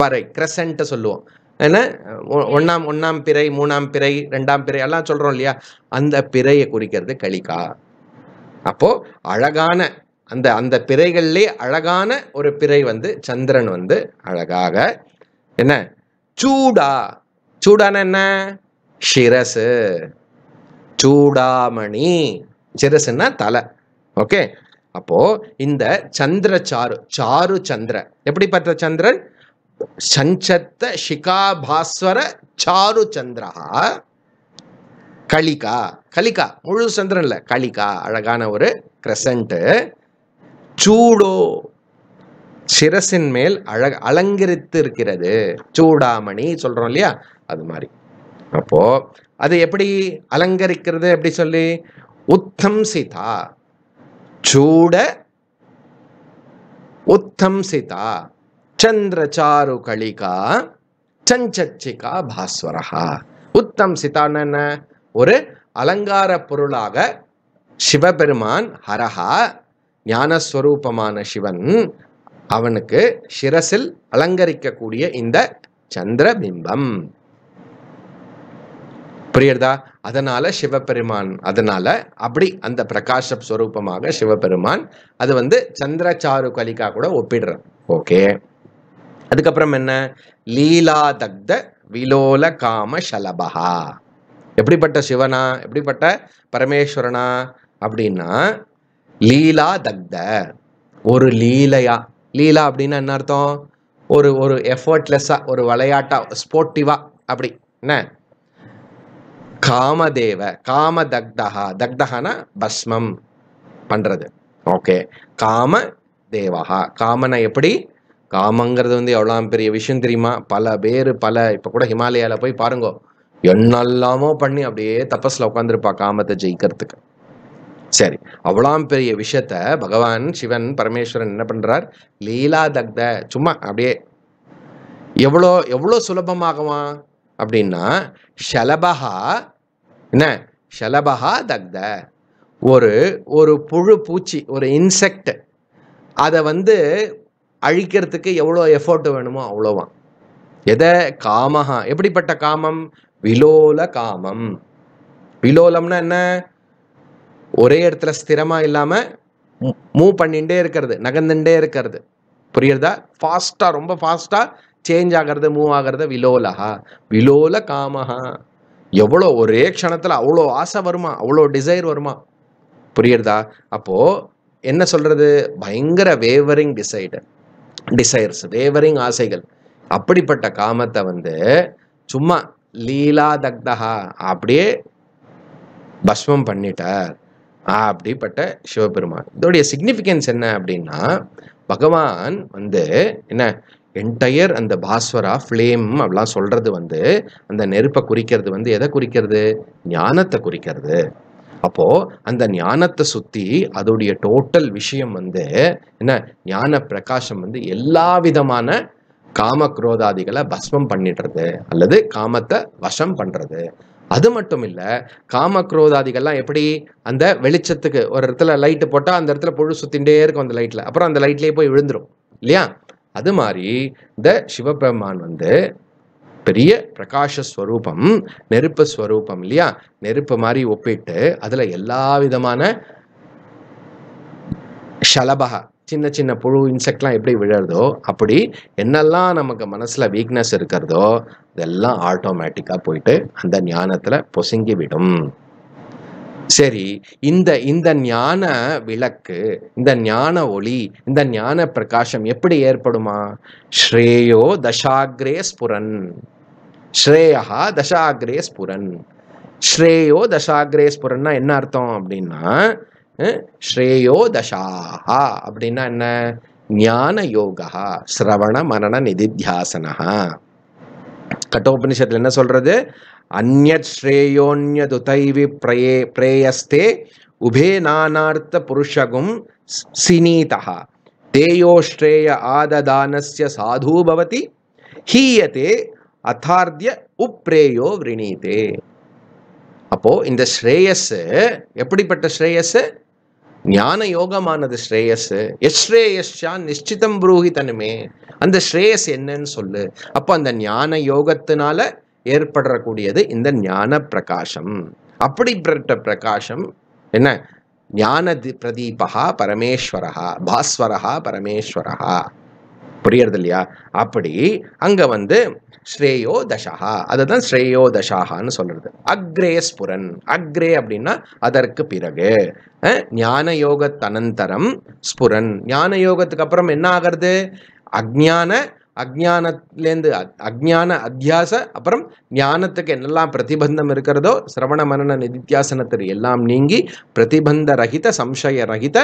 பறை கிரசன்ட்ட சொல்லுவோம் ஏன்னா ஒன்னாம் ஒன்னாம் பிறை மூணாம் பிறை ரெண்டாம் பிறை எல்லாம் சொல்றோம் இல்லையா அந்த பிறையை குறிக்கிறது கலிகா அப்போ அழகான அந்த அந்த பிறைகள்லேயே அழகான ஒரு பிறை வந்து சந்திரன் வந்து அழகாக என்ன சூடா சூடான என்ன சிரசு சூடாமணி சிரசுன்னா தலை ஓகே அப்போ இந்த சந்திர சாரு சாரு சந்திர எப்படிப்பட்ட சந்திரன் சஞ்சத்த சிகாபாஸ்வர சாரு சந்திரா கலிகா கலிகா முழு சந்திரன் இல்லை கலிகா அழகான ஒரு கிரசன்ட்டு சூடோ சிரசின் மேல் அழக அலங்கரித்து இருக்கிறது சூடாமணி சொல்றோம் இல்லையா அது மாதிரி அப்போ அது எப்படி அலங்கரிக்கிறது எப்படி சொல்லி உத்தம்சிதா சூட உத்தம்சிதா சந்திரச்சாருகளிகா சஞ்சச்சிகா பாஸ்வரஹா உத்தம்சிதான் என்ன ஒரு அலங்கார பொருளாக சிவபெருமான் ஹரஹா ஞானஸ்வரூபமான சிவன் அவனுக்கு சிரசில் அலங்கரிக்கக்கூடிய இந்த சந்திர பிம்பம் புரியுறதா அதனால சிவபெருமான் அதனால அப்படி அந்த பிரகாஷ ஸ்வரூபமாக சிவபெருமான் அது வந்து சந்திரச்சாரு கலிகா கூட ஒப்பிடுறேன் ஓகே அதுக்கப்புறம் என்ன லீலா தக்த விலோல காம சலபகா எப்படிப்பட்ட சிவனா எப்படிப்பட்ட பரமேஸ்வரனா அப்படின்னா லீலா தக்த ஒரு லீலையா லீலா அப்படின்னா என்ன அர்த்தம் ஒரு ஒரு எஃபர்ட்லெஸ்ஸா ஒரு விளையாட்டா ஸ்போர்ட்டிவா அப்படி என்ன காமதேவ காம தக்தகா தக்தகனா பஸ்மம் பண்ணுறது ஓகே காம தேவகா காமனை எப்படி காமங்கிறது வந்து எவ்வளோ பெரிய விஷயம் தெரியுமா பல பேர் பல இப்போ கூட ஹிமாலயாவில் போய் பாருங்கோ என்னெல்லாமோ பண்ணி அப்படியே தபஸ்ல உட்காந்துருப்பா காமத்தை ஜெயிக்கிறதுக்கு சரி அவ்வளாம் பெரிய விஷயத்த பகவான் சிவன் பரமேஸ்வரன் என்ன பண்ணுறார் லீலா தக்த சும்மா அப்படியே எவ்வளோ எவ்வளோ சுலபமாகுமா அப்படின்னா ஷலபகா என்ன ஷலபகா தக்த ஒரு ஒரு புழு பூச்சி ஒரு இன்செக்ட் அதை வந்து அழிக்கிறதுக்கு எவ்வளோ எஃபோர்ட் வேணுமோ அவ்வளோவான் எதை காமஹா எப்படிப்பட்ட காமம் விலோல காமம் விலோலம்னா என்ன ஒரே இடத்துல ஸ்திரமாக இல்லாமல் மூவ் பண்ணிகிட்டே இருக்கிறது நகர்ந்துட்டே இருக்கிறது புரியுறதா ஃபாஸ்ட்டாக ரொம்ப ஃபாஸ்ட்டாக சேஞ்ச் ஆகிறது மூவ் ஆகிறது விலோலஹா விலோல காமஹா எவ்வளோ ஒரே க்ஷணத்தில் அவ்வளோ ஆசை வருமா அவ்வளோ டிசைர் வருமா புரியுறதா அப்போது என்ன சொல்கிறது பயங்கர வேவரிங் டிசைடு டிசைர்ஸ் வேவரிங் ஆசைகள் அப்படிப்பட்ட காமத்தை வந்து சும்மா லீலா தக்தகா அப்படியே பஸ்மம் பண்ணிட்டார் அப்படிப்பட்ட சிவபெருமான் இதோடைய சிக்னிஃபிகன்ஸ் என்ன அப்படின்னா பகவான் வந்து என்ன என்டையர் அந்த பாஸ்வரா ஃப்ளேம் அப்படிலாம் சொல்கிறது வந்து அந்த நெருப்பை குறிக்கிறது வந்து எதை குறிக்கிறது ஞானத்தை குறிக்கிறது அப்போது அந்த ஞானத்தை சுற்றி அதோடைய டோட்டல் விஷயம் வந்து என்ன ஞான பிரகாசம் வந்து எல்லா விதமான காம குரோதாதிகளை பஸ்மம் பண்ணிடுறது அல்லது காமத்தை வசம் பண்ணுறது அது மட்டும் இல்லை காம குரோதாதிகள்லாம் எப்படி அந்த வெளிச்சத்துக்கு ஒரு இடத்துல லைட்டு போட்டால் அந்த இடத்துல பொழு சுற்றிகிட்டே இருக்கும் அந்த லைட்டில் அப்புறம் அந்த லைட்லேயே போய் விழுந்துடும் இல்லையா அது மாதிரி இந்த சிவபெருமான் வந்து பெரிய பிரகாஷஸ்வரூபம் நெருப்பு ஸ்வரூபம் இல்லையா நெருப்பு மாதிரி ஒப்பிட்டு அதுல எல்லா விதமான ஷலபகா சின்ன சின்ன புழு இன்செக்ட்லாம் எப்படி விழுறதோ அப்படி என்னெல்லாம் நமக்கு மனசில் வீக்னஸ் இருக்கிறதோ இதெல்லாம் ஆட்டோமேட்டிக்காக போயிட்டு அந்த ஞானத்தில் பொசுங்கி விடும் சரி இந்த இந்த ஞான விளக்கு இந்த ஞான ஒளி இந்த ஞான பிரகாசம் எப்படி ஏற்படுமா ஸ்ரேயோ தசாகிரே ஸ்புரன் ஸ்ரேயா தசாகிரே ஸ்புரன் ஸ்ரேயோ தசாகிரே ஸ்புரன்னா என்ன அர்த்தம் அப்படின்னா ஸ்ரேயோ தசாஹா அப்படின்னா என்ன ஞான யோகா சிரவண மரண நிதித்தியாசனா கட்டோபனிஷத்துல என்ன சொல்றது அந்நேயோன்யதுதைவி பிரயே பிரேயஸ்தே உபே நானார்த்த புருஷகும் சினீதா தேயோஸ்ரேய ஆததானஸ்ய சாதூ பவதி ஹீயத்தே அத்தார்த்திய உப்ரேயோ விரிணீதே அப்போ இந்த ஸ்ரேயஸ் எப்படிப்பட்ட ஸ்ரேயஸ் ஞான யோகமானது ஸ்ரேயஸ் எஸ்ரேயஷா நிச்சிதம் புரூகி தனுமே அந்த ஸ்ரேயஸ் என்னன்னு சொல்லு அப்போ அந்த ஞான யோகத்தினால ஏற்படக்கூடியது இந்த ஞான பிரகாசம் அப்படிப்பட்ட பிரகாசம் என்ன ஞான பிரதீபகா பரமேஸ்வரகா பாஸ்வரகா பரமேஸ்வரகா புரியறது இல்லையா அப்படி அங்க வந்து ஸ்ரேயோ தசகா அதுதான் ஸ்ரேயோ தசாகான்னு சொல்றது அக்ரே ஸ்புரன் அக்ரே அப்படின்னா அதற்கு பிறகு ஞான யோகத்தனந்தரம் ஸ்புரன் ஞான யோகத்துக்கு அப்புறம் என்ன ஆகிறது அக்ஞான அக்ஞானத்துலேருந்து அக்ஞான அத்தியாச அப்புறம் ஞானத்துக்கு என்னெல்லாம் பிரதிபந்தம் இருக்கிறதோ சிரவண மன்னன நிதித்தியாசனத்தில் எல்லாம் நீங்கி பிரதிபந்த ரகித சம்சய ரகித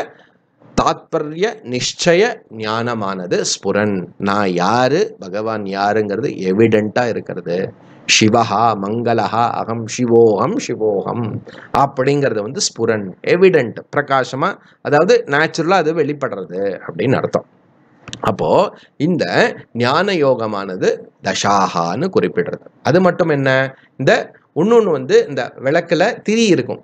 தாத்பரிய நிச்சய ஞானமானது ஸ்புரன் நான் யாரு பகவான் யாருங்கிறது எவிடெண்ட்டாக இருக்கிறது சிவஹா மங்களஹா அகம் சிவோகம் சிவோகம் அப்படிங்கிறது வந்து ஸ்புரன் எவிடெண்ட் பிரகாசமாக அதாவது நேச்சுரலாக அது வெளிப்படுறது அப்படின்னு அர்த்தம் அப்போ இந்த ஞான யோகமானது தசாகான்னு குறிப்பிடுறது அது மட்டும் என்ன இந்த ஒன்று வந்து இந்த விளக்கில் திரி இருக்கும்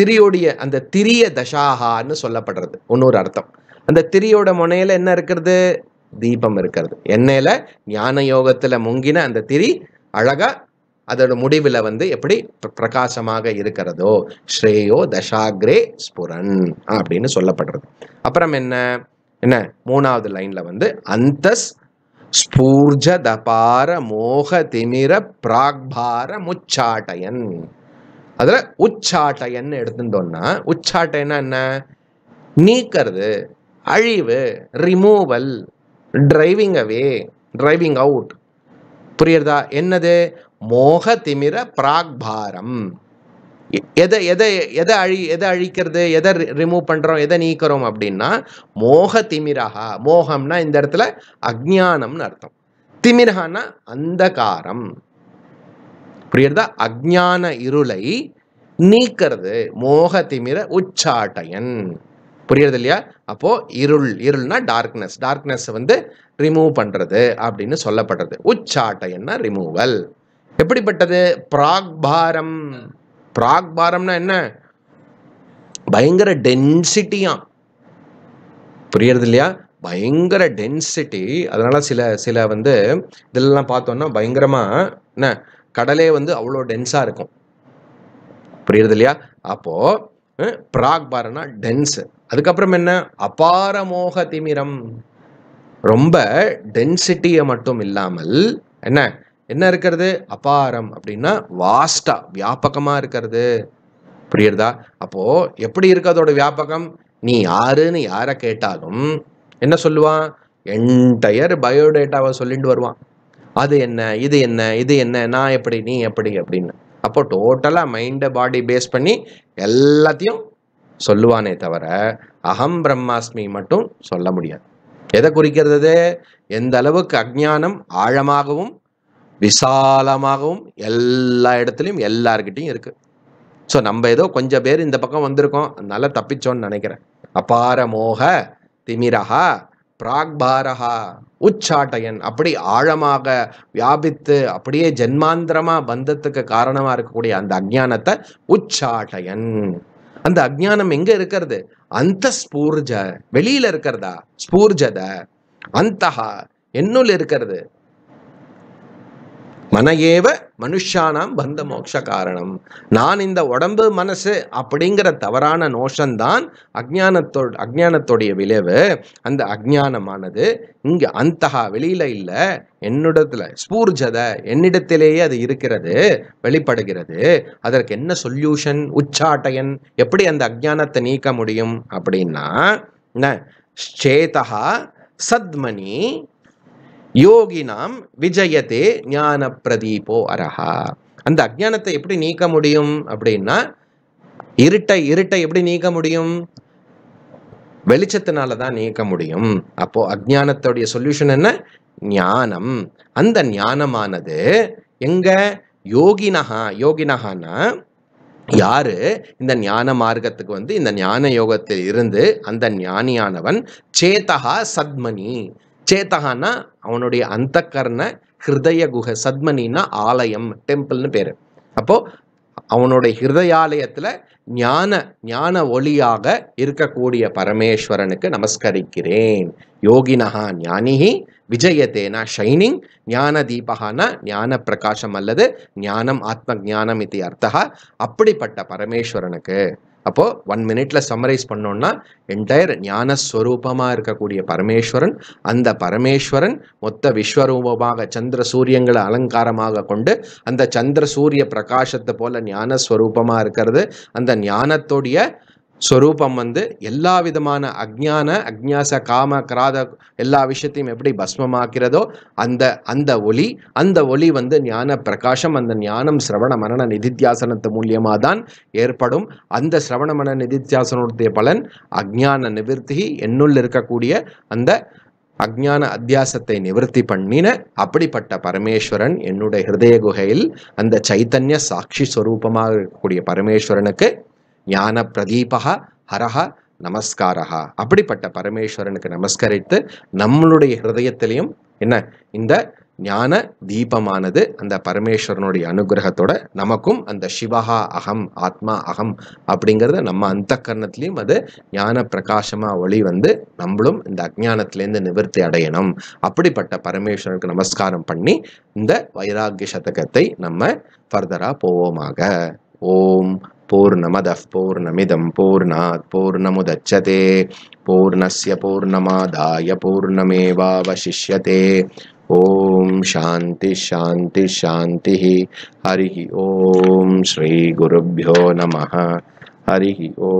திரியோடைய அந்த திரிய தசாகான்னு சொல்லப்படுறது இன்னொரு அர்த்தம் அந்த திரியோட முனையில என்ன இருக்கிறது தீபம் இருக்கிறது என்னையில ஞான யோகத்துல முங்கின அந்த திரி அழகா அதோட முடிவில் வந்து எப்படி பிரகாசமாக இருக்கிறதோ ஸ்ரேயோ தசாகிரே ஸ்புரன் அப்படின்னு சொல்லப்படுறது அப்புறம் என்ன என்ன மூணாவது லைன்ல வந்து அந்த ஸ்பூர்ஜ தபார மோக திமிர பிராக்பார முச்சாட்டயன் அதில் உச்சாட்டையன் எடுத்துட்டோம்னா உச்சாட்டைன்னா என்ன நீக்கிறது அழிவு removal driving away driving out புரியுறதா என்னது மோக திமிர பிராக்பாரம் எதை எதை எதை அழி எதை அழிக்கிறது எதை ரிமூவ் பண்ணுறோம் எதை நீக்கிறோம் அப்படின்னா மோக திமிரகா மோகம்னா இந்த இடத்துல அக்ஞானம்னு அர்த்தம் திமிரகான்னா அந்தகாரம் புரியுறதா அக்ஞான இருளை நீக்கிறது மோக திமிர உச்சாட்டையன் புரியுறது இல்லையா அப்போ இருள் இருள்னா டார்க்னஸ் டார்க்னஸ் வந்து ரிமூவ் பண்றது அப்படின்னு சொல்லப்படுறது உச்சாட்டையன்னா ரிமூவல் எப்படிப்பட்டது பிராக்பாரம் பிராக் பாரம்னா என்ன பயங்கர டென்சிட்டியா புரியறது இல்லையா பயங்கர டென்சிட்டி அதனால சில சில வந்து இதெல்லாம் பார்த்தோம்னா பயங்கரமா என்ன கடலே வந்து அவ்வளோ டென்ஸா இருக்கும் புரியுறது இல்லையா அப்போ பிராக் பாரம்னா டென்ஸ் அதுக்கப்புறம் என்ன அபாரமோக திமிரம் ரொம்ப டென்சிட்டியை மட்டும் இல்லாமல் என்ன என்ன இருக்கிறது அபாரம் அப்படின்னா வாஸ்டா வியாபகமாக இருக்கிறது புரியுறதா அப்போ எப்படி இருக்கு அதோட வியாபகம் நீ யாருன்னு யாரை கேட்டாலும் என்ன சொல்லுவான் என்டையர் பயோடேட்டாவை சொல்லிட்டு வருவான் அது என்ன இது என்ன இது என்ன நான் எப்படி நீ எப்படி அப்படின்னு அப்போ டோட்டலாக மைண்டை பாடி பேஸ் பண்ணி எல்லாத்தையும் சொல்லுவானே தவிர அகம் பிரம்மாஸ்மி மட்டும் சொல்ல முடியாது எதை குறிக்கிறது எந்த அளவுக்கு அஜானம் ஆழமாகவும் விசாலமாகவும் எல்லா இடத்துலையும் எல்லாருக்கிட்டையும் இருக்குது ஸோ நம்ம ஏதோ கொஞ்சம் பேர் இந்த பக்கம் வந்திருக்கோம் அதனால தப்பிச்சோன்னு நினைக்கிறேன் மோக திமிரஹா பிராக்பாரஹா உச்சாட்டையன் அப்படி ஆழமாக வியாபித்து அப்படியே ஜென்மாந்திரமா பந்தத்துக்கு காரணமா இருக்கக்கூடிய அந்த அஜானத்தை உச்சாட்டையன் அந்த அஜானம் எங்க இருக்கிறது அந்த ஸ்பூர்ஜ வெளியில இருக்கிறதா ஸ்பூர்ஜத அந்தஹா என்னுள் இருக்கிறது மனையேவ மனுஷானாம் பந்த மோட்ச காரணம் நான் இந்த உடம்பு மனசு அப்படிங்கிற தவறான நோஷந்தான் அஜானத்தோ அஜானத்தோடைய விளைவு அந்த அஜானமானது இங்கே அந்தகா வெளியில் இல்லை என்னிடத்துல ஸ்பூர்ஜத என்னிடத்திலேயே அது இருக்கிறது வெளிப்படுகிறது அதற்கு என்ன சொல்யூஷன் உச்சாட்டயன் எப்படி அந்த அஜானத்தை நீக்க முடியும் அப்படின்னா சேதகா சத்மணி யோகினாம் விஜயத்தே ஞான பிரதீபோ அரஹா அந்த அஜ்ஞானத்தை எப்படி நீக்க முடியும் அப்படின்னா இருட்டை இருட்டை எப்படி நீக்க முடியும் வெளிச்சத்தினால தான் நீக்க முடியும் அப்போ அஜ்ஞானத்துடைய சொல்யூஷன் என்ன ஞானம் அந்த ஞானமானது எங்க யோகினஹா யோகினஹான்னா யாரு இந்த ஞான மார்க்கத்துக்கு வந்து இந்த ஞான யோகத்தில் இருந்து அந்த ஞானியானவன் சேத்தகா சத்மணி சேத்தகான்னா அவனுடைய அந்த கர்ண ஹிருதய குகை சத்மனின்னா ஆலயம் டெம்பிள்னு பேர் அப்போது அவனுடைய ஹிருதயாலயத்தில் ஞான ஞான ஒளியாக இருக்கக்கூடிய பரமேஸ்வரனுக்கு நமஸ்கரிக்கிறேன் யோகினகா ஞானிகி விஜயத்தேனா ஷைனிங் ஞான தீபகான ஞான பிரகாசம் அல்லது ஞானம் ஆத்ம ஞானம் இது அர்த்தகா அப்படிப்பட்ட பரமேஸ்வரனுக்கு அப்போது ஒன் மினிட்ல சம்மரைஸ் பண்ணோம்னா என்டையர் ஞானஸ்வரூபமாக இருக்கக்கூடிய பரமேஸ்வரன் அந்த பரமேஸ்வரன் மொத்த விஸ்வரூபமாக சந்திர சூரியங்களை அலங்காரமாக கொண்டு அந்த சந்திர சூரிய பிரகாசத்தை போல ஞானஸ்வரூபமாக இருக்கிறது அந்த ஞானத்துடைய ஸ்வரூபம் வந்து எல்லா விதமான அஜ்ஞான அக்ஞாச காம கிராத எல்லா விஷயத்தையும் எப்படி பஸ்மமாக்கிறதோ அந்த அந்த ஒளி அந்த ஒளி வந்து ஞான பிரகாஷம் அந்த ஞானம் சிரவண மரண நிதித்தியாசனத்து மூலியமாக தான் ஏற்படும் அந்த சிரவண மன நிதித்தியாசனத்துடைய பலன் அஜ்ஞான நிவர்த்தி என்னுள் இருக்கக்கூடிய அந்த அஜ்ஞான அத்தியாசத்தை நிவர்த்தி பண்ணின அப்படிப்பட்ட பரமேஸ்வரன் என்னுடைய ஹிருதய குகையில் அந்த சைத்தன்ய சாட்சி ஸ்வரூபமாக இருக்கக்கூடிய பரமேஸ்வரனுக்கு ஞான பிரதீபக ஹரஹா நமஸ்காரா அப்படிப்பட்ட பரமேஸ்வரனுக்கு நமஸ்கரித்து நம்மளுடைய ஹிருதயத்திலையும் என்ன இந்த ஞான தீபமானது அந்த பரமேஸ்வரனுடைய அனுகிரகத்தோட நமக்கும் அந்த சிவஹா அகம் ஆத்மா அகம் அப்படிங்கிறத நம்ம அந்த கர்ணத்துலேயும் அது ஞான பிரகாசமா ஒளி வந்து நம்மளும் இந்த அஜானத்திலேருந்து நிவர்த்தி அடையணும் அப்படிப்பட்ட பரமேஸ்வரனுக்கு நமஸ்காரம் பண்ணி இந்த வைராகிய சதகத்தை நம்ம ஃபர்தரா போவோமாக ஓம் पूर्णमदः पूर्णमिदं पूर्णात् पूर्णमुदच्छते पूर्णस्य पूर्णमादाय पूर्णमेवावशिष्यते ॐ शान्तिशान्तिशान्तिः हरिः ॐ श्रीगुरुभ्यो नमः हरिः ॐ